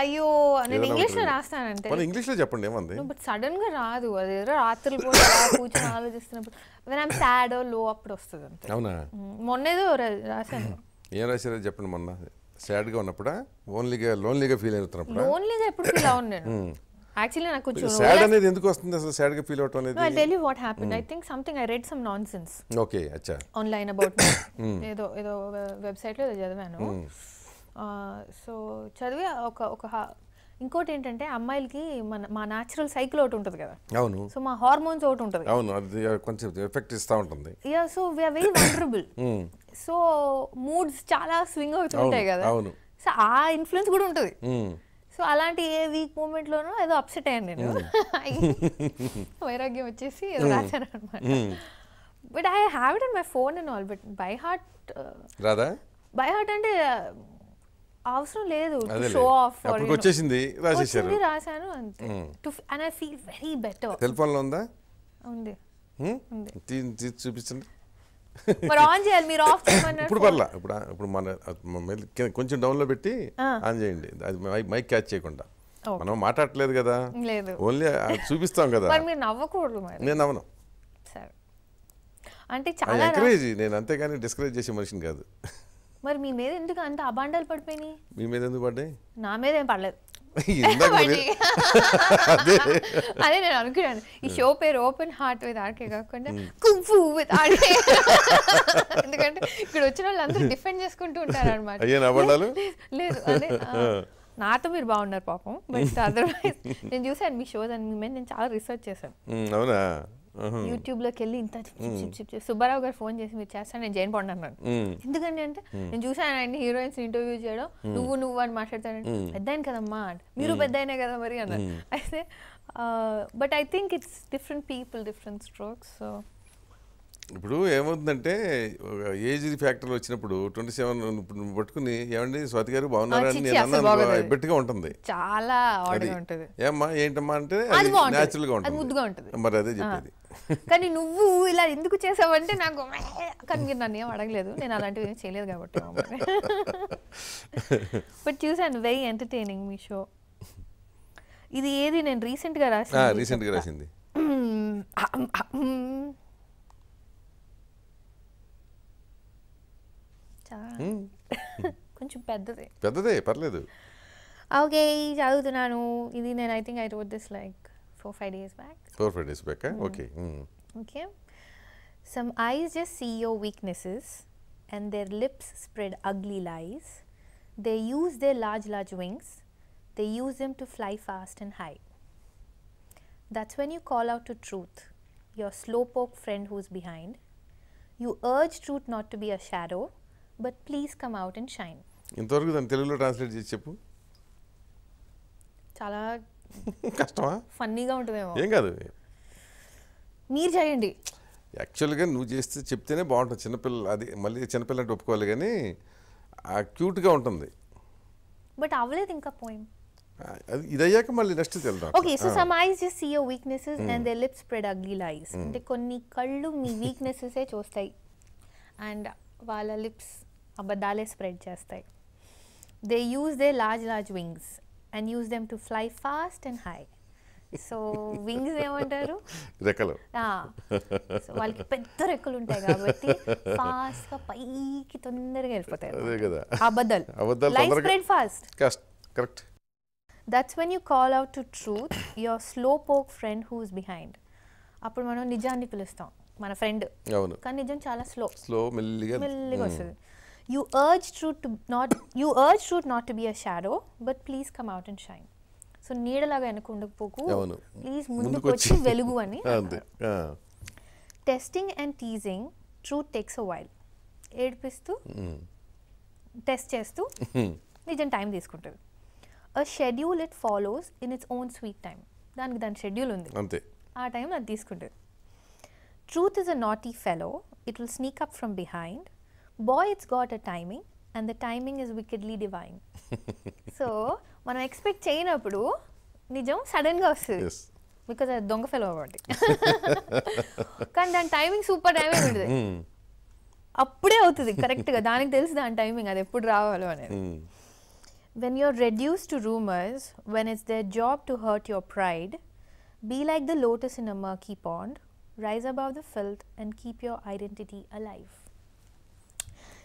అయ్యో నేను ఇంగ్లీష్ లో రాస్తానంటే మరి ఇంగ్లీష్ లో చెప్పండి ఏమంది బట్ సడన్ గా రాదు అది రాత్రి పూట కూర్చొని ఆలోచిస్తున్నప్పుడు వెన్ ఐమ్ సాడ్ లో అప్పుడు వస్తుంది అంతే అవునా మొన్నేదో రాశాను ఏం రాశారో చెప్పండి మొన్న సాడ్ గా ఉన్నప్పుడు ఓన్లీగా లోన్లీగా ఫీల్ అవుతున్నప్పుడు ఓన్లీగా ఎప్పుడు ఫీల్ అవును నేను యాక్చువల్లీ నాకు కొంచెం సాడ్ అనేది ఎందుకు వస్తుంది అసలు సాడ్ గా ఫీల్ అవటం అనేది I tell you what happened I think something I read some nonsense okay అచ్చా ఆన్లైన్ అబౌట్ ఏదో ఏదో వెబ్సైట్ లో చదివాను సో చదివే ఒక ఒక ఇంకోటి ఏంటంటే అమ్మాయిలకి మన మా న్యాచురల్ సైకిల్ ఒకటి ఉంటుంది కదా అవును సో మా హార్మోన్స్ ఒకటి ఉంటుంది అవును అది కొంచెం ఎఫెక్ట్ ఇస్తూ ఉంటుంది yeah [coughs] hmm. So are very vulnerable so moods చాలా స్వింగ్ ఉంటాయి కదా అవును సో ఆ ఇన్ఫ్లుయెన్స్ కూడా ఉంటుంది సో hmm. అలాంటి ఏ వీక్ మూమెంట్లోనూ ఏదో అప్సెట్ అయ్యాను నేను hmm. [laughs] వైరాగ్యం వచ్చేసి ఏదో రాశాను అనమాట but I have it and my phone and all but by heart రాదా బై హార్ట్ అంటే అవసరం లేదు షో ఆఫ్ అప్పుడు వచ్చేసింది రాసేసారు రాశాను అంతే too and I feel very better లో ఉందా ఉంది ఉంది మరి ఆన్ చేయాలి మీరు ఆఫ్ చేయమన్నారు ఇప్పుడు పర్లా ఇప్పుడు ఇప్పుడు మన కొంచెం డౌన్ లో పెట్టి ఆన్ చేయండి అది మైక్ క్యాచ్ చేయకుండా మనం మాట్లాడట్లేదు కదా లేదు ఓన్లీ చూపిస్తాం కదా మరి మీరు నవ్వకూడదు మరి నేను నవ్వను సరే అంటే చాలా ఎంకరేజ్ నేను అంతేగాని డిస్కరేజ్ చేసే మనిషిని కాదు మరి మీ మీద ఎందుకు అంత అబాండాలు పడిపోయినాయి మీ మీద ఎందుకు పడ్డాయి నా మీద ఏం పడలేదు అదే నేను అనుకున్నాను ఈ షో పేరు ఓపెన్ హార్ట్ విత్ ఆర్కే కాకుండా కుంఫు విత్ ఆర్కే ఎందుకంటే ఇక్కడ వచ్చిన వాళ్ళందరూ డిఫెండ్ చేసుకుంటూ ఉంటారు అనమాట లేదు అదే నాతో మీరు బాగున్నారు పాపం బట్ అదర్వైజ్ నేను చూసాను మీ షోస్ అని మీ మీద నేను చాలా రీసెర్చ్ చేశాను అవునా యూట్యూబ్ లోకి వెళ్ళి ఇంత సుబ్బారావు గారు ఫోన్ చేసి మీరు చేస్తాను నేను జైన్ పండు అన్నాను ఎందుకంటే అంటే నేను చూసాను అండి హీరోయిన్స్ ఇంటర్వ్యూ చేయడం నువ్వు నువ్వు అని మాట్లాడతాను పెద్ద అయిన కదమ్మా మీరు పెద్ద అయినా కదా మరి అన్నారు అయితే but I think it's different people different strokes so ఇప్పుడు ఏమవుతుందంటే ఏజ్ ఫ్యాక్టర్ వచ్చినప్పుడు ట్వంటీ సెవెన్ పట్టుకుని ఏమండి స్వాతి గారు బాగున్నారా అని ఇబ్బట్టుగా ఉంటుంది చాలా ఏమ్మా ఏంటమ్మా అంటే న్యాచురల్ గా ఉంటుంది మరి అదే చెప్పేది కానీ నువ్వు ఇలా ఎందుకు చేసావంటే నాకు కానీ మీరు నన్ను ఏం అడగలేదు నేను అలాంటివి ఏం చేయలేదు కాబట్టి బట్ చూసాను వెరీ ఎంటర్టైనింగ్ మీ షో ఇది ఏది నేను రీసెంట్గా రాసి రీసెంట్గా రాసింది hmm. కొంచెం పెద్దదే పెద్దదే పర్లేదు ఓకే చదువుతున్నాను ఇది నేను I think I read this like four five days back. Four five days back, eh? mm. okay. Mm. Okay. Some eyes just see your weaknesses, and their lips spread ugly lies. They use their large large wings. They use them to fly fast and high. That's when you call out to truth, your slowpoke friend who's behind. You urge truth not to be a shadow, but please come out and shine. ఇంతవరకు దాన్ని తెలుగులో translate చేసి చెప్పు చాలా కష్టమా ఫన్నీగా ఉంటుందేమో ఏం కాదు మీరు చేయండి యాక్చువల్గా నువ్వు చేస్తే చెప్తేనే బాగుంటుంది చిన్నపిల్ల అది మళ్ళీ చిన్నపిల్ల అంటే ఒప్పుకోవాలి కానీ ఆ క్యూట్గా ఉంటుంది బట్ అవ్వలేదు ఇంకా పోయిం ఇది అయ్యాక మళ్ళీ నెక్స్ట్ వెళ్దాం okay so some eyes just see your weaknesses hmm. And they lips spread ugly lies hmm. అంటే కొన్ని కళ్ళు మీ ఏ చూస్తాయి అండ్ వాళ్ళ లిప్స్ అబద్ధాలే స్ప్రెడ్ చేస్తాయి they use they large large wings and use them to fly fast and high so wings ఏమంటారు రెక్కలు వాళ్ళకి పెద్ద రెక్కలు ఉంటాయి కాబట్టి ఫాస్ట్ గా పైకి తొందరగా వెళ్ళిపోతాయి అదే కదా అబద్ధాలు అబద్ధాలు life spread fast correct that's when you call out to truth your slow poke friend who's behind అప్పుడు మనం నిజాన్ని పిలుస్తాం మన ఫ్రెండ్ అవును కానీ నిజం చాలా స్లో స్లో మెల్లిగా మెల్లిగా వస్తుంది You urge truth to not you urge truth not to be a shadow, but please come out and shine. So నీడలాగా వెనక ఉండకపోకు ప్లీజ్ ముందుకు వచ్చి వెలుగు అని testing and teasing truth takes a while ఏడిపిస్తూ టెస్ట్ చేస్తూ నిజం టైం తీసుకుంటుంది a schedule it follows in its own sweet time దానికి దాని షెడ్యూల్ ఉంది అంతే ఆ టైం అది తీసుకుంటుంది truth is a naughty fellow it will sneak up from behind boy it's got a timing and the timing is wickedly divine [laughs] so when i expect chain up do nijam sudden ga yes because a donga fellow avadi kan dan timing super timing undi hmm. అప్పుడే అవుతుంది కరెక్ట్గా దానికి తెలుసు దాని timing అది ఎప్పుడు రావాలో అనేది when you're reduce to rumours when it's their job to hurt your pride be like the lotus in a murky pond rise above the filth and keep your identity alive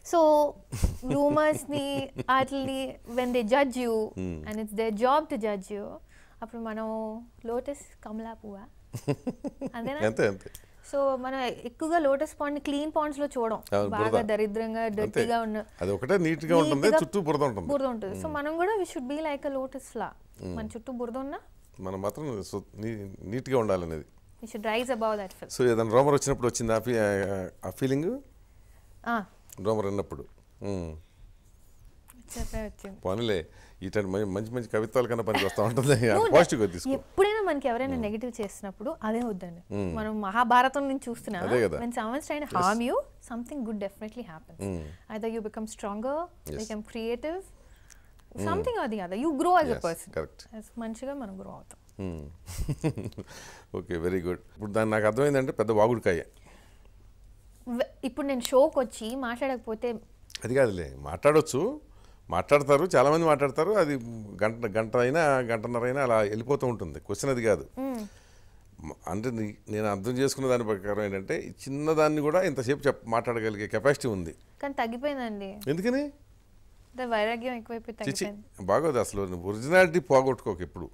so రూమర్స్ని వాటిని when they judge you and it's they job to judge you అప్పుడు మనం lotus కమలా పువ్వ [laughs] అంతేనా so మనం ఎక్కువగా lotus pond clean Pond's లో చూడం బాగా దరిద్రంగా డర్టీగా ఉన్న అది ఒకటే నీట్ గా ఉంటుంది చుట్టూ బురద ఉంటుంది బురద ఉంటుంది సో hmm. మనం కూడా we should be like a lotus flower మన చుట్టూ బురద ఉన్న మనం మాత్రం నీట్ గా ఉండాలనేది we should rise above that feel so ఏదైనా రోమర్ వచ్చినప్పుడు వచ్చింది ఆ ఫీలింగ్ ఆ డోమర్ అన్నప్పుడు పనిలే ఇటు మంచి మంచి కవిత్వాల కన్నా పనికి వస్తూ ఉంటుంది ఎప్పుడైనా మనకి ఎవరైనా నెగిటివ్ చేసినప్పుడు అదే వద్దండి మనం మహాభారతం నుంచి చూస్తున్నాం when someone's train you something good definitely happens either you become stronger become creative something అది కదా you grow as a person correct మంచిగా మనం గ్రో అవుతాం [laughs] ఓకే వెరీ గుడ్ ఇప్పుడు దాన్ని నాకు అర్థమైందంటే పెద్ద వాగుడికాయ ఇప్పుడు నేను షోకి వచ్చి మాట్లాడకపోతే అది కాదులే మాట్లాడవచ్చు మాట్లాడతారు చాలామంది మాట్లాడతారు అది గంట గంట అయినా గంటన్నర అయినా అలా వెళ్ళిపోతూ ఉంటుంది క్వశ్చన్ అది కాదు అంటే నేను అర్థం చేసుకున్న దాని ప్రకారం ఏంటంటే చిన్నదాన్ని కూడా ఇంతసేపు చెప్ మాట్లాడగలిగే కెపాసిటీ ఉంది కానీ తగ్గిపోయిందండి ఎందుకని వైరాగ్యం ఎక్కువైపోయింది బాగోదు అసలు ఒరిజినాలిటీ పోగొట్టుకోక ఇప్పుడు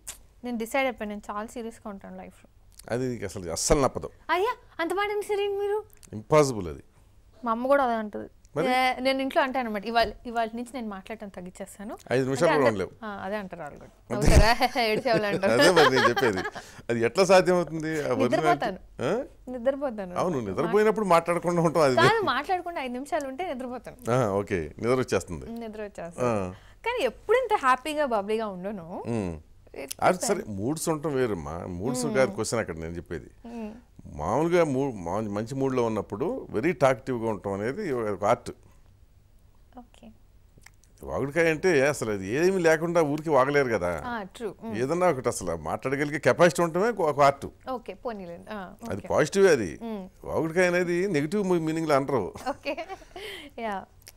నేను డిసైడ్ అయిపోయాను నేను చాలా సీరియస్గా ఉంటాను లైఫ్లో అది అసలు అస్సలు నప్పదు అయ్యా అంత మాట సరే మీరు ఇంపాసిబుల్ అది మా అమ్మ కూడా అదే అంటది నేను ఇంట్లో అంటాను అనమాట ఇవాళ ఇవాళ నుంచి నేను మాట్లాడటం తగ్గించేస్తాను ఐదు నిమిషాలు ఉండలేవు అదే అంటారు వాళ్ళు కూడా [laughs] చెప్పేది అది ఎట్లా సాధ్యమవుతుంది నిద్రపోతాను నిద్రపోతాను అవును నిద్రపోయినప్పుడు మాట్లాడకుండా ఉంటాం అది మాట్లాడకుండా ఐదు నిమిషాలు ఉంటే నిద్రపోతాను ఓకే నిద్ర వచ్చేస్తుంది నిద్ర వచ్చేస్తుంది కానీ ఎప్పుడు ఇంత హ్యాపీగా బబ్లీగా ఉండను అది సరే మూడ్స్ ఉండటం వేరమ్మా మూడ్స్ గారి క్వశ్చన్ అక్కడ నేను చెప్పేది hmm. మామూలుగా మూ మంచి మూడ్లో ఉన్నప్పుడు వెరీ టాక్టివ్గా ఉండటం అనేది ఒక ఆర్ట్ వాగుడికాయ అంటే అసలు అది ఏమీ లేకుండా ఊరికి వాగలేరు కదా hmm. ఏదన్నా ఒకటి అసలు మాట్లాడగలిగే కెపాసిటీ ఉండటమే ఒక ఆర్ట్ అది పాజిటివ్ అది hmm. వాగుడికాయ అనేది నెగిటివ్ మీనింగ్లో అంటారు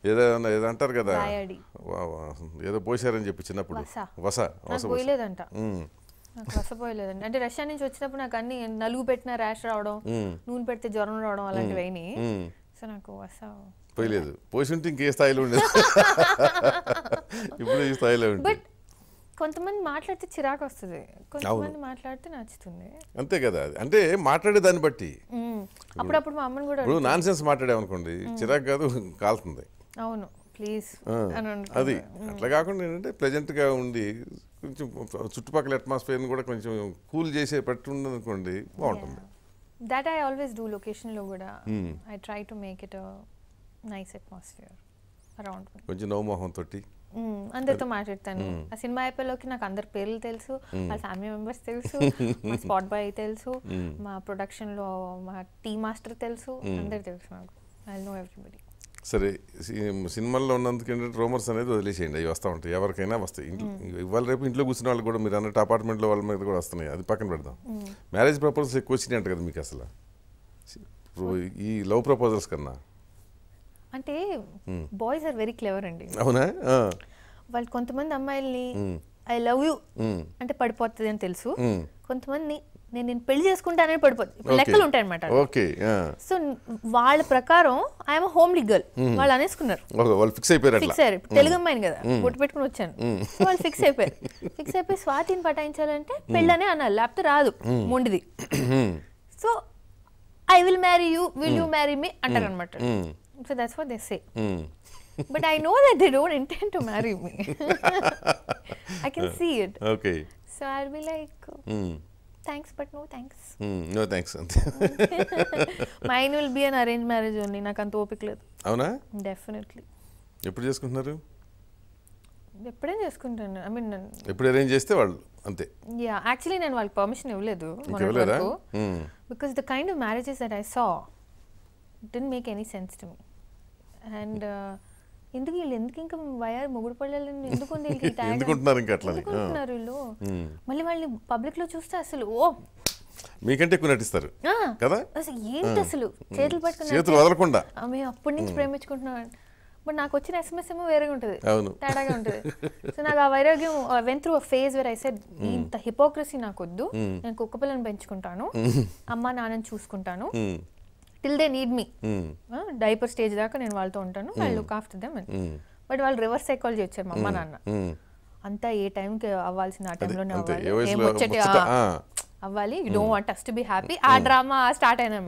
ఏదో ఏదో అంటారు కదా ఏదో పోసారని చెప్పి చిన్నప్పుడు వస వస పోయలేదంట వసపోయలేదండి అంటే రష్యా నుంచి వచ్చినప్పుడు నాకు అన్ని నలుగు పెట్టిన ర్యాష్ రావడం నూనె పెడితే జ్వరం రావడం అలాంటివి అయినాయి సో నాకు వస పోయలేదు పోసి ఉంటే ఇంకే స్థాయిలో ఉండేది ఇప్పుడు ఈ స్థాయిలో ఉండే బట్ కొంతమంది మాట్లాడితే చిరాకు వస్తుంది కొంతమంది మాట్లాడితే నచ్చుతుంది అంతే కదా అది అంటే మాట్లాడే దాన్ని బట్టి అప్పుడప్పుడు మా అమ్మని కూడా ఇప్పుడు నాన్ సెన్స్ మాట్లాడామనుకోండి చిరాకు కాదు కాలుతుంది అవును ప్లీజ్ అది అట్లా కాకుండా ఏంటంటే ప్రజెంట్గా ఉండి కొంచెం చుట్టుపక్కల అట్మాస్ఫియర్ని కూడా కొంచెం కూల్ చేసే పట్టు అనుకోండి బాగుంటుంది దట్ ఐ ఆల్వేస్ డూ లొకేషన్లో కూడా I try to make it nice atmosphere around కొంచెం నవ్వుమోహం తోటి hmm. అందరితో మాట్లాడతాను hmm. ఆ సినిమా అయిపోయేలోకి నాకు అందరి పేర్లు తెలుసు hmm. మా ఫ్యామిలీ మెంబర్స్ తెలుసు [laughs] మా స్పాట్ బాయ్ తెలుసు మా ప్రొడక్షన్లో మా టీ మాస్టర్ తెలుసు అందరు తెలుసు నాకు ఐ నో ఎవ్రీబడి సరే సినిమాల్లో ఉన్నందుకు రూమర్స్ అనేది వదిలేసేయండి అవి వస్తూ ఉంటాయి ఎవరికైనా వస్తాయి ఇంట్లో ఇవాళ రేపు ఇంట్లో కూర్చున్న వాళ్ళు కూడా మీరు అన్నట్టు అపార్ట్మెంట్లో వాళ్ళ మీద కూడా వస్తున్నాయి అది పక్కన పెడదాం మ్యారేజ్ ప్రపోజల్స్ ఎక్కువ వచ్చినాయి అంట కదా మీకు అసలు ఈ లవ్ ప్రపోజల్స్ కన్నా అంటే బాయ్స్ ఆర్ వెరీ క్లెవర్ అండి అవునా వాళ్ళు కొంతమంది అమ్మాయిల్ని ఐ లవ్ యూ అంటే పడిపోతుంది అని తెలుసు కొంతమంది నేను నేను పెళ్లి చేసుకుంటానని పడిపోతుంది లెక్కలు ఉంటాయి అనమాట సో వాళ్ళ ప్రకారం ఐఎమ్ హోమ్లీ గర్ల్ వాళ్ళు అనేసుకున్నారు ఫిక్స్ అయిపోయారు తెలుగు అమ్మాయిని కదా బొట్టు పెట్టుకుని వచ్చాను వాళ్ళు ఫిక్స్ అయిపోయారు ఫిక్స్ అయిపోయి స్వాతిని పటాయించాలంటే పెళ్ళనే అన్నారు లేకపోతే రాదు మొండిది so I will marry you will you marry me అంటారు అనమాట so that's what they say but I know that they don't intend to marry me I can see it okay so I will be like thanks but no thanks no thanks అంతే mine will be an arrange marriage only నాకు అంత ఓపిక లేదు అవునా definitely ఎప్పుడు చేసుకుంటున్నారు ఎప్పుడే చేసుకుంటాను ఐ మీన్ ఎప్పుడు అరేంజ్ చేస్తే వాళ్ళు అంతే యా యాక్చువల్లీ నేను వాళ్ళకి పర్మిషన్ ఇవ్వలేదు because the kind of marriages that I saw didn't make any sense to me and ఎందుకు వీళ్ళు ఎందుకు ఇంకా వయర్ మొగుడు పళ్ళని ఎందుకు [laughs] ఎందుకుంటున్నారు ఇంకా అట్లా వీళ్ళు మళ్ళీ వాళ్ళని పబ్లిక్ లో చూస్తే అసలు ఓ మీకంటే ఎక్కువ నటిస్తారు కదా అసలు ఏంటి అసలు చేతులు పట్టుకుని చేతులు వదలకుండా మేము అప్పటి నుంచి ప్రేమించుకుంటున్నాం బట్ నాకు వచ్చిన ఎస్ఎంఎస్ ఏమో వేరేగా ఉంటుంది తేడాగా ఉంటుంది [laughs] సో నాకు ఆ వైరోగ్యం went through phase where I said ఇంత హిపోక్రసీ నాకు వద్దు నేను కుక్క పిల్లని పెంచుకుంటాను అమ్మ నాన్నని చూసుకుంటాను till they need me diaper stage దాకా నేను వాళ్ళతో ఉంటాను I look after them but వాళ్ళు రివర్స్ సైకాలజీ వచ్చారు మా అమ్మ hmm. నాన్న hmm. అంతా ఏ టైంకి అవ్వాల్సిన ఆ టైంలో అవ్వాలి అవ్వాలి you don't want us to be happy ఆ డ్రామా స్టార్ట్ అయినా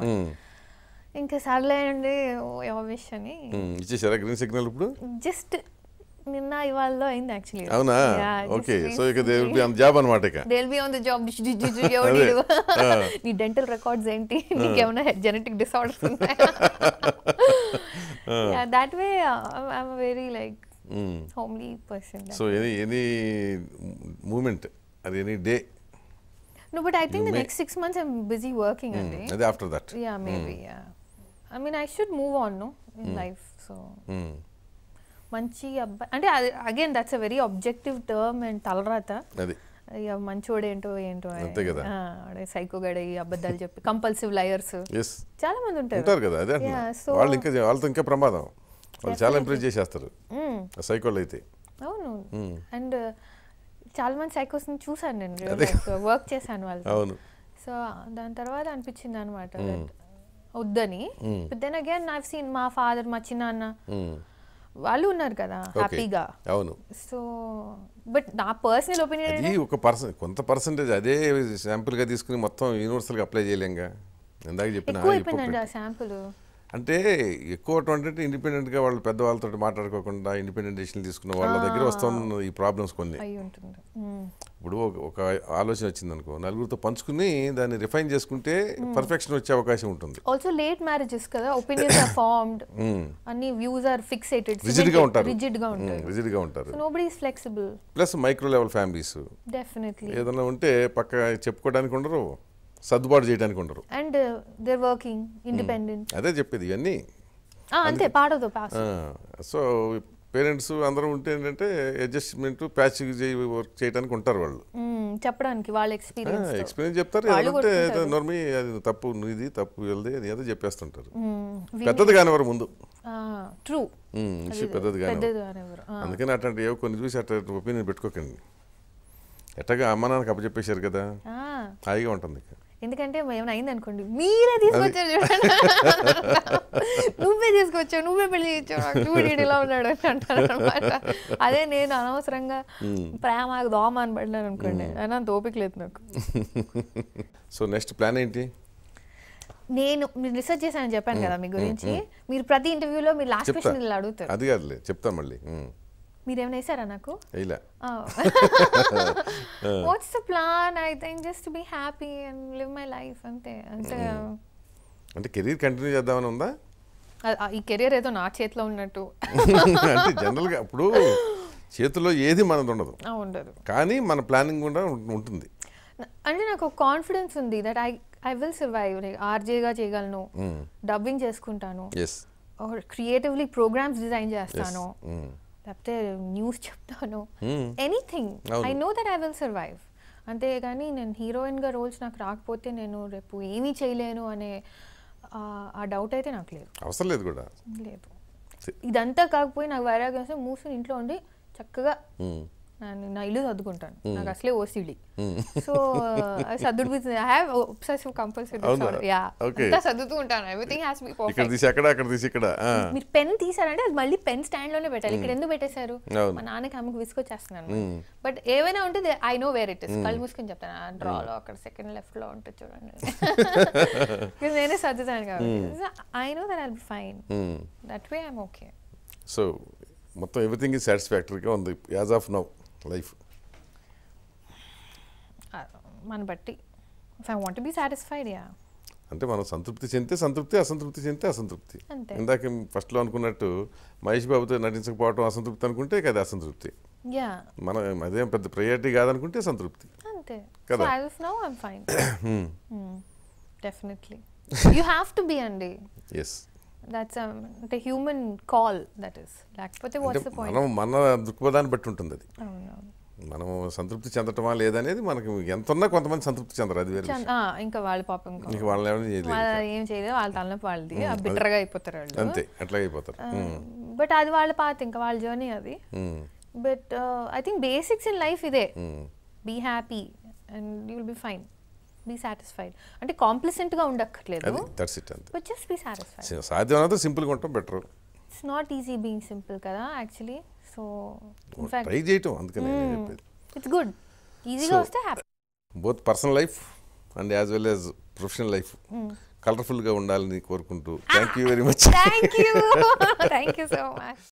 ఇంకా సర్లే అండి అని గ్రీన్ hmm. సిగ్నల్ ఇప్పుడు జస్ట్ నిన్న ఇవాళ్ళలో అయింది యాక్చువల్లీ అవునా ఓకే సో ఇక they will be on job అన్నమాట ఇక they will be on the job you do నీ డెంటల్ రికార్డ్స్ ఏంటి నీకు ఏమైనా జెనెటిక్ డిసార్డర్స్ ఉన్నాయా yeah that way I am very like homely person so any any moment అది any day No, but I think you the next six months I'm busy working. Mm. And after that. Yeah, hmm. maybe. Mm. Yeah. I mean, I should move on, no, in mm. life. So. Mm. మంచి అబ్బాయి అంటే again that's a very objective term and తలరాత అది ఇక ఏంటో అంతే కదా psycho గడ ఈ అబద్ధాలు చెప్పి కంపల్సివ్ లయర్స్ చాలా మంది ఉంటారు ఉంటారు కదా అదే వాళ్ళు ఇంకా వాళ్ళతో ఇంకా ప్రమాదం వాళ్ళు చాలా ఇంప్రెస్ చేసేస్తారు సైకోలు hmm. అయితే అవును అండ్ hmm. uh, చాలా మంది సైకోస్ ని చూసాను నేను వర్క్ చేశాను వాళ్ళు అవును సో దాని తర్వాత అనిపించింది అనమాట hmm. వద్దని దెన్ అగైన్ ఐ సీన్ మా ఫాదర్ మా చిన్నాన్న వాళ్ళు ఉన్నారు కదా హ్యాపీగా అవును సో బట్ నా పర్సనల్ ఒపీనియన్ అది ఒక పర్సన్ కొంత పర్సంటేజ్ అదే శాంపుల్ గా తీసుకుని మొత్తం యూనివర్సల్ గా అప్లై చేయలేంగా ఇందాక చెప్పిన శాంపుల్ అంటే ఎక్కువ అంటే ఇండిపెండెంట్ గా వాళ్ళు పెద్ద వాళ్ళతో మాట్లాడుకోకుండా ఇండిపెండెంట్ డిసిషన్ తీసుకున్న వాళ్ళ దగ్గర వస్తున్న ఈ ప్రాబ్లమ్స్ కొన్ని ఇప్పుడు ఒక ఆలోచన వచ్చింది అనుకో నలుగురితో పంచుకుని దాన్ని రిఫైన్ చేసుకుంటే hmm. పర్ఫెక్షన్ వచ్చే అవకాశం ఉంటుంది ఆల్సో లేట్ మ్యారేజెస్ కదా ఒపీనియన్స్ ఆర్ ఫార్మ్డ్ అన్ని వ్యూస్ ఆర్ ఫిక్సేటెడ్ రిజిడ్ గా ఉంటారు రిజిడ్ గా hmm, ఉంటారు రిజిడ్ గా ఉంటారు nobody is flexible plus micro level families definitely ఏదైనా ఉంటే పక్క చెప్పుకోవడానికి ఉండరు సర్దుబాటు చేయడానికి ఉండరు అండ్ దేర్ వర్కింగ్ ఇండిపెండెంట్ అదే చెప్పేది ఇవన్నీ ah, అంతే పాడదు సో పేరెంట్స్ అందరూ ఉంటే ఏంటంటే అడ్జస్ట్మెంట్ ప్యాచ్ వర్క్ చేయడానికి ఉంటారు వాళ్ళు చెప్పడానికి వాళ్ళు ఎక్స్పీరియన్స్ ఎక్స్పీరియన్స్ చెప్తారు ఏదంటే నోర్మి అది తప్పు ఇది తప్పు వెళ్ళది అది ఏదో చెప్పేస్తుంటారు పెద్దది వారు ముందు ట్రూ పెద్దది కానీ అందుకని అట్లాంటి ఏవో కొన్ని చూసి అట్లాంటి ఒపీనియన్ పెట్టుకోకండి ఎట్టగా అమ్మ నాన్నకి అప్పచెప్పేశారు కదా హాయిగా ఉంటుంది ఎందుకంటే ఏమైనా అయింది అనుకోండి మీరే తీసుకొచ్చారు చూడండి నువ్వే తీసుకొచ్చావు నువ్వే పెళ్లి చేయొచ్చావు ఇలా ఉన్నాడు అని అంటారు అనమాట అదే నేను అనవసరంగా ప్రేమ దోమ అని పడినాను అనుకోండి అయినా దోపిక లేదు నాకు [laughs] సో నెక్స్ట్ ప్లాన్ ఏంటి నేను మీరు రీసెర్చ్ చేశానని చెప్పాను కదా మీ గురించి మీరు ప్రతి ఇంటర్వ్యూలో మీరు లాస్ట్ క్వశ్చన్ ఇలా అడుగుతారు అది కాదు చెప్తాం మళ్ళీ మీరేమైనా వేసారా నాకు what's the plan I think just be happy and live my life అంతే అంటే అంటే కెరీర్ కంటిన్యూ చేద్దామని ఉందా ఈ కెరీర్ ఏదో నా చేతిలో ఉన్నట్టు [laughs] అంటే జనరల్గా అప్పుడు చేతిలో ఏది మనది ఉండదు ఉండదు కానీ మన ప్లానింగ్ కూడా ఉంటుంది అంటే నాకు కాన్ఫిడెన్స్ ఉంది that I I will survive ఆర్జేగా చేయగలను డబ్బింగ్ చేసుకుంటాను క్రియేటివ్లీ ప్రోగ్రామ్స్ డిజైన్ చేస్తాను లేకపోతే న్యూస్ చెప్తాను anything I know that I will survive అంతే కానీ నేను హీరోయిన్గా రోల్స్ నాకు రాకపోతే నేను రేపు ఏమీ చేయలేను అనే ఆ డౌట్ అయితే నాకు లేదు అవసరం లేదు కూడా లేదు ఇదంతా కాకపోయి నాకు వైరాగ్యం మూసుని ఇంట్లో ఉండి చక్కగా నా ఇల్లు సర్దుకుంటాను నాకు అసలే ఓసిడి సో సర్దుడు I have obsessive compulsive yeah సర్దుతూ ఉంటాను ఎవ్రీథింగ్ హ్యాస్ బి పర్ఫెక్ట్ ఇక్కడ తీసి అక్కడ అక్కడ తీసి ఇక్కడ మీరు పెన్ తీసారంటే అది మళ్ళీ పెన్ స్టాండ్ లోనే పెట్టాలి ఇక్కడ ఎందుకు పెట్టేశారు మా నాన్నకి ఆమెకు విసుకొచ్చేస్తున్నాను బట్ ఏమైనా ఉంటుంది I know where it is కళ్ళు మూసుకొని చెప్తాను ఆ డ్రాలో అక్కడ సెకండ్ లెఫ్ట్ లో ఉంటుంది చూడండి [laughs] [laughs] నేనే సర్దుతాను కాబట్టి I know that I be fine that way I'm okay so మొత్తం ఎవ్రీథింగ్ ఇస్ సాటిస్ఫాక్టరీగా ఉంది యాజ్ ఆఫ్ నౌ లైఫ్ మన బట్టి బి సాటిస్ఫైడ్ యా అంటే మనం సంతృప్తి చెందితే సంతృప్తి అసంతృప్తి చెందితే అసంతృప్తి ఇందాక ఫస్ట్లో అనుకున్నట్టు మహేష్ బాబుతో నటించకపోవడం అసంతృప్తి అనుకుంటే అది అసంతృప్తి మనం అదేం పెద్ద ప్రయారిటీ కాదనుకుంటే సంతృప్తి అంతే కదా fine definitely you have to be అండి ఎస్ దట్స్ అంటే హ్యూమన్ కాల్ దట్ ఇస్ లేకపోతే వాట్స్ మనం మన దృక్పథాన్ని బట్టి ఉంటుంది అది oh, మనం సంతృప్తి చెందటమా లేదనేది మనకి ఎంత ఉన్నా కొంతమంది సంతృప్తి చెందరు అది ఇంకా వాళ్ళ పాపం ఇంకా వాళ్ళని ఏం చేయలేదు వాళ్ళ తలనొప్పి వాళ్ళది బిట్టరగా అయిపోతారు వాళ్ళు అంతే అట్లా అయిపోతారు బట్ అది వాళ్ళ పాత ఇంకా వాళ్ళ జర్నీ అది but I think basics in life ఇదే be happy and you will be fine be satisfied అంటే గా ఉండక్కర్లేదు దట్స్ ఇట్ అంతే జస్ట్ బీ సాటిస్ఫైడ్ సాధ్యమైనంత సింపుల్గా ఉంటాం better it's not easy being simple కదా యాక్చువల్లీ సో ట్రై చేయటం hmm. చెప్పేది ఇట్స్ గుడ్ ఈజీగా వస్తే happy both personal life and as well as professional life కలర్ఫుల్గా ఉండాలని కోరుకుంటూ thank you very much thank you thank you so much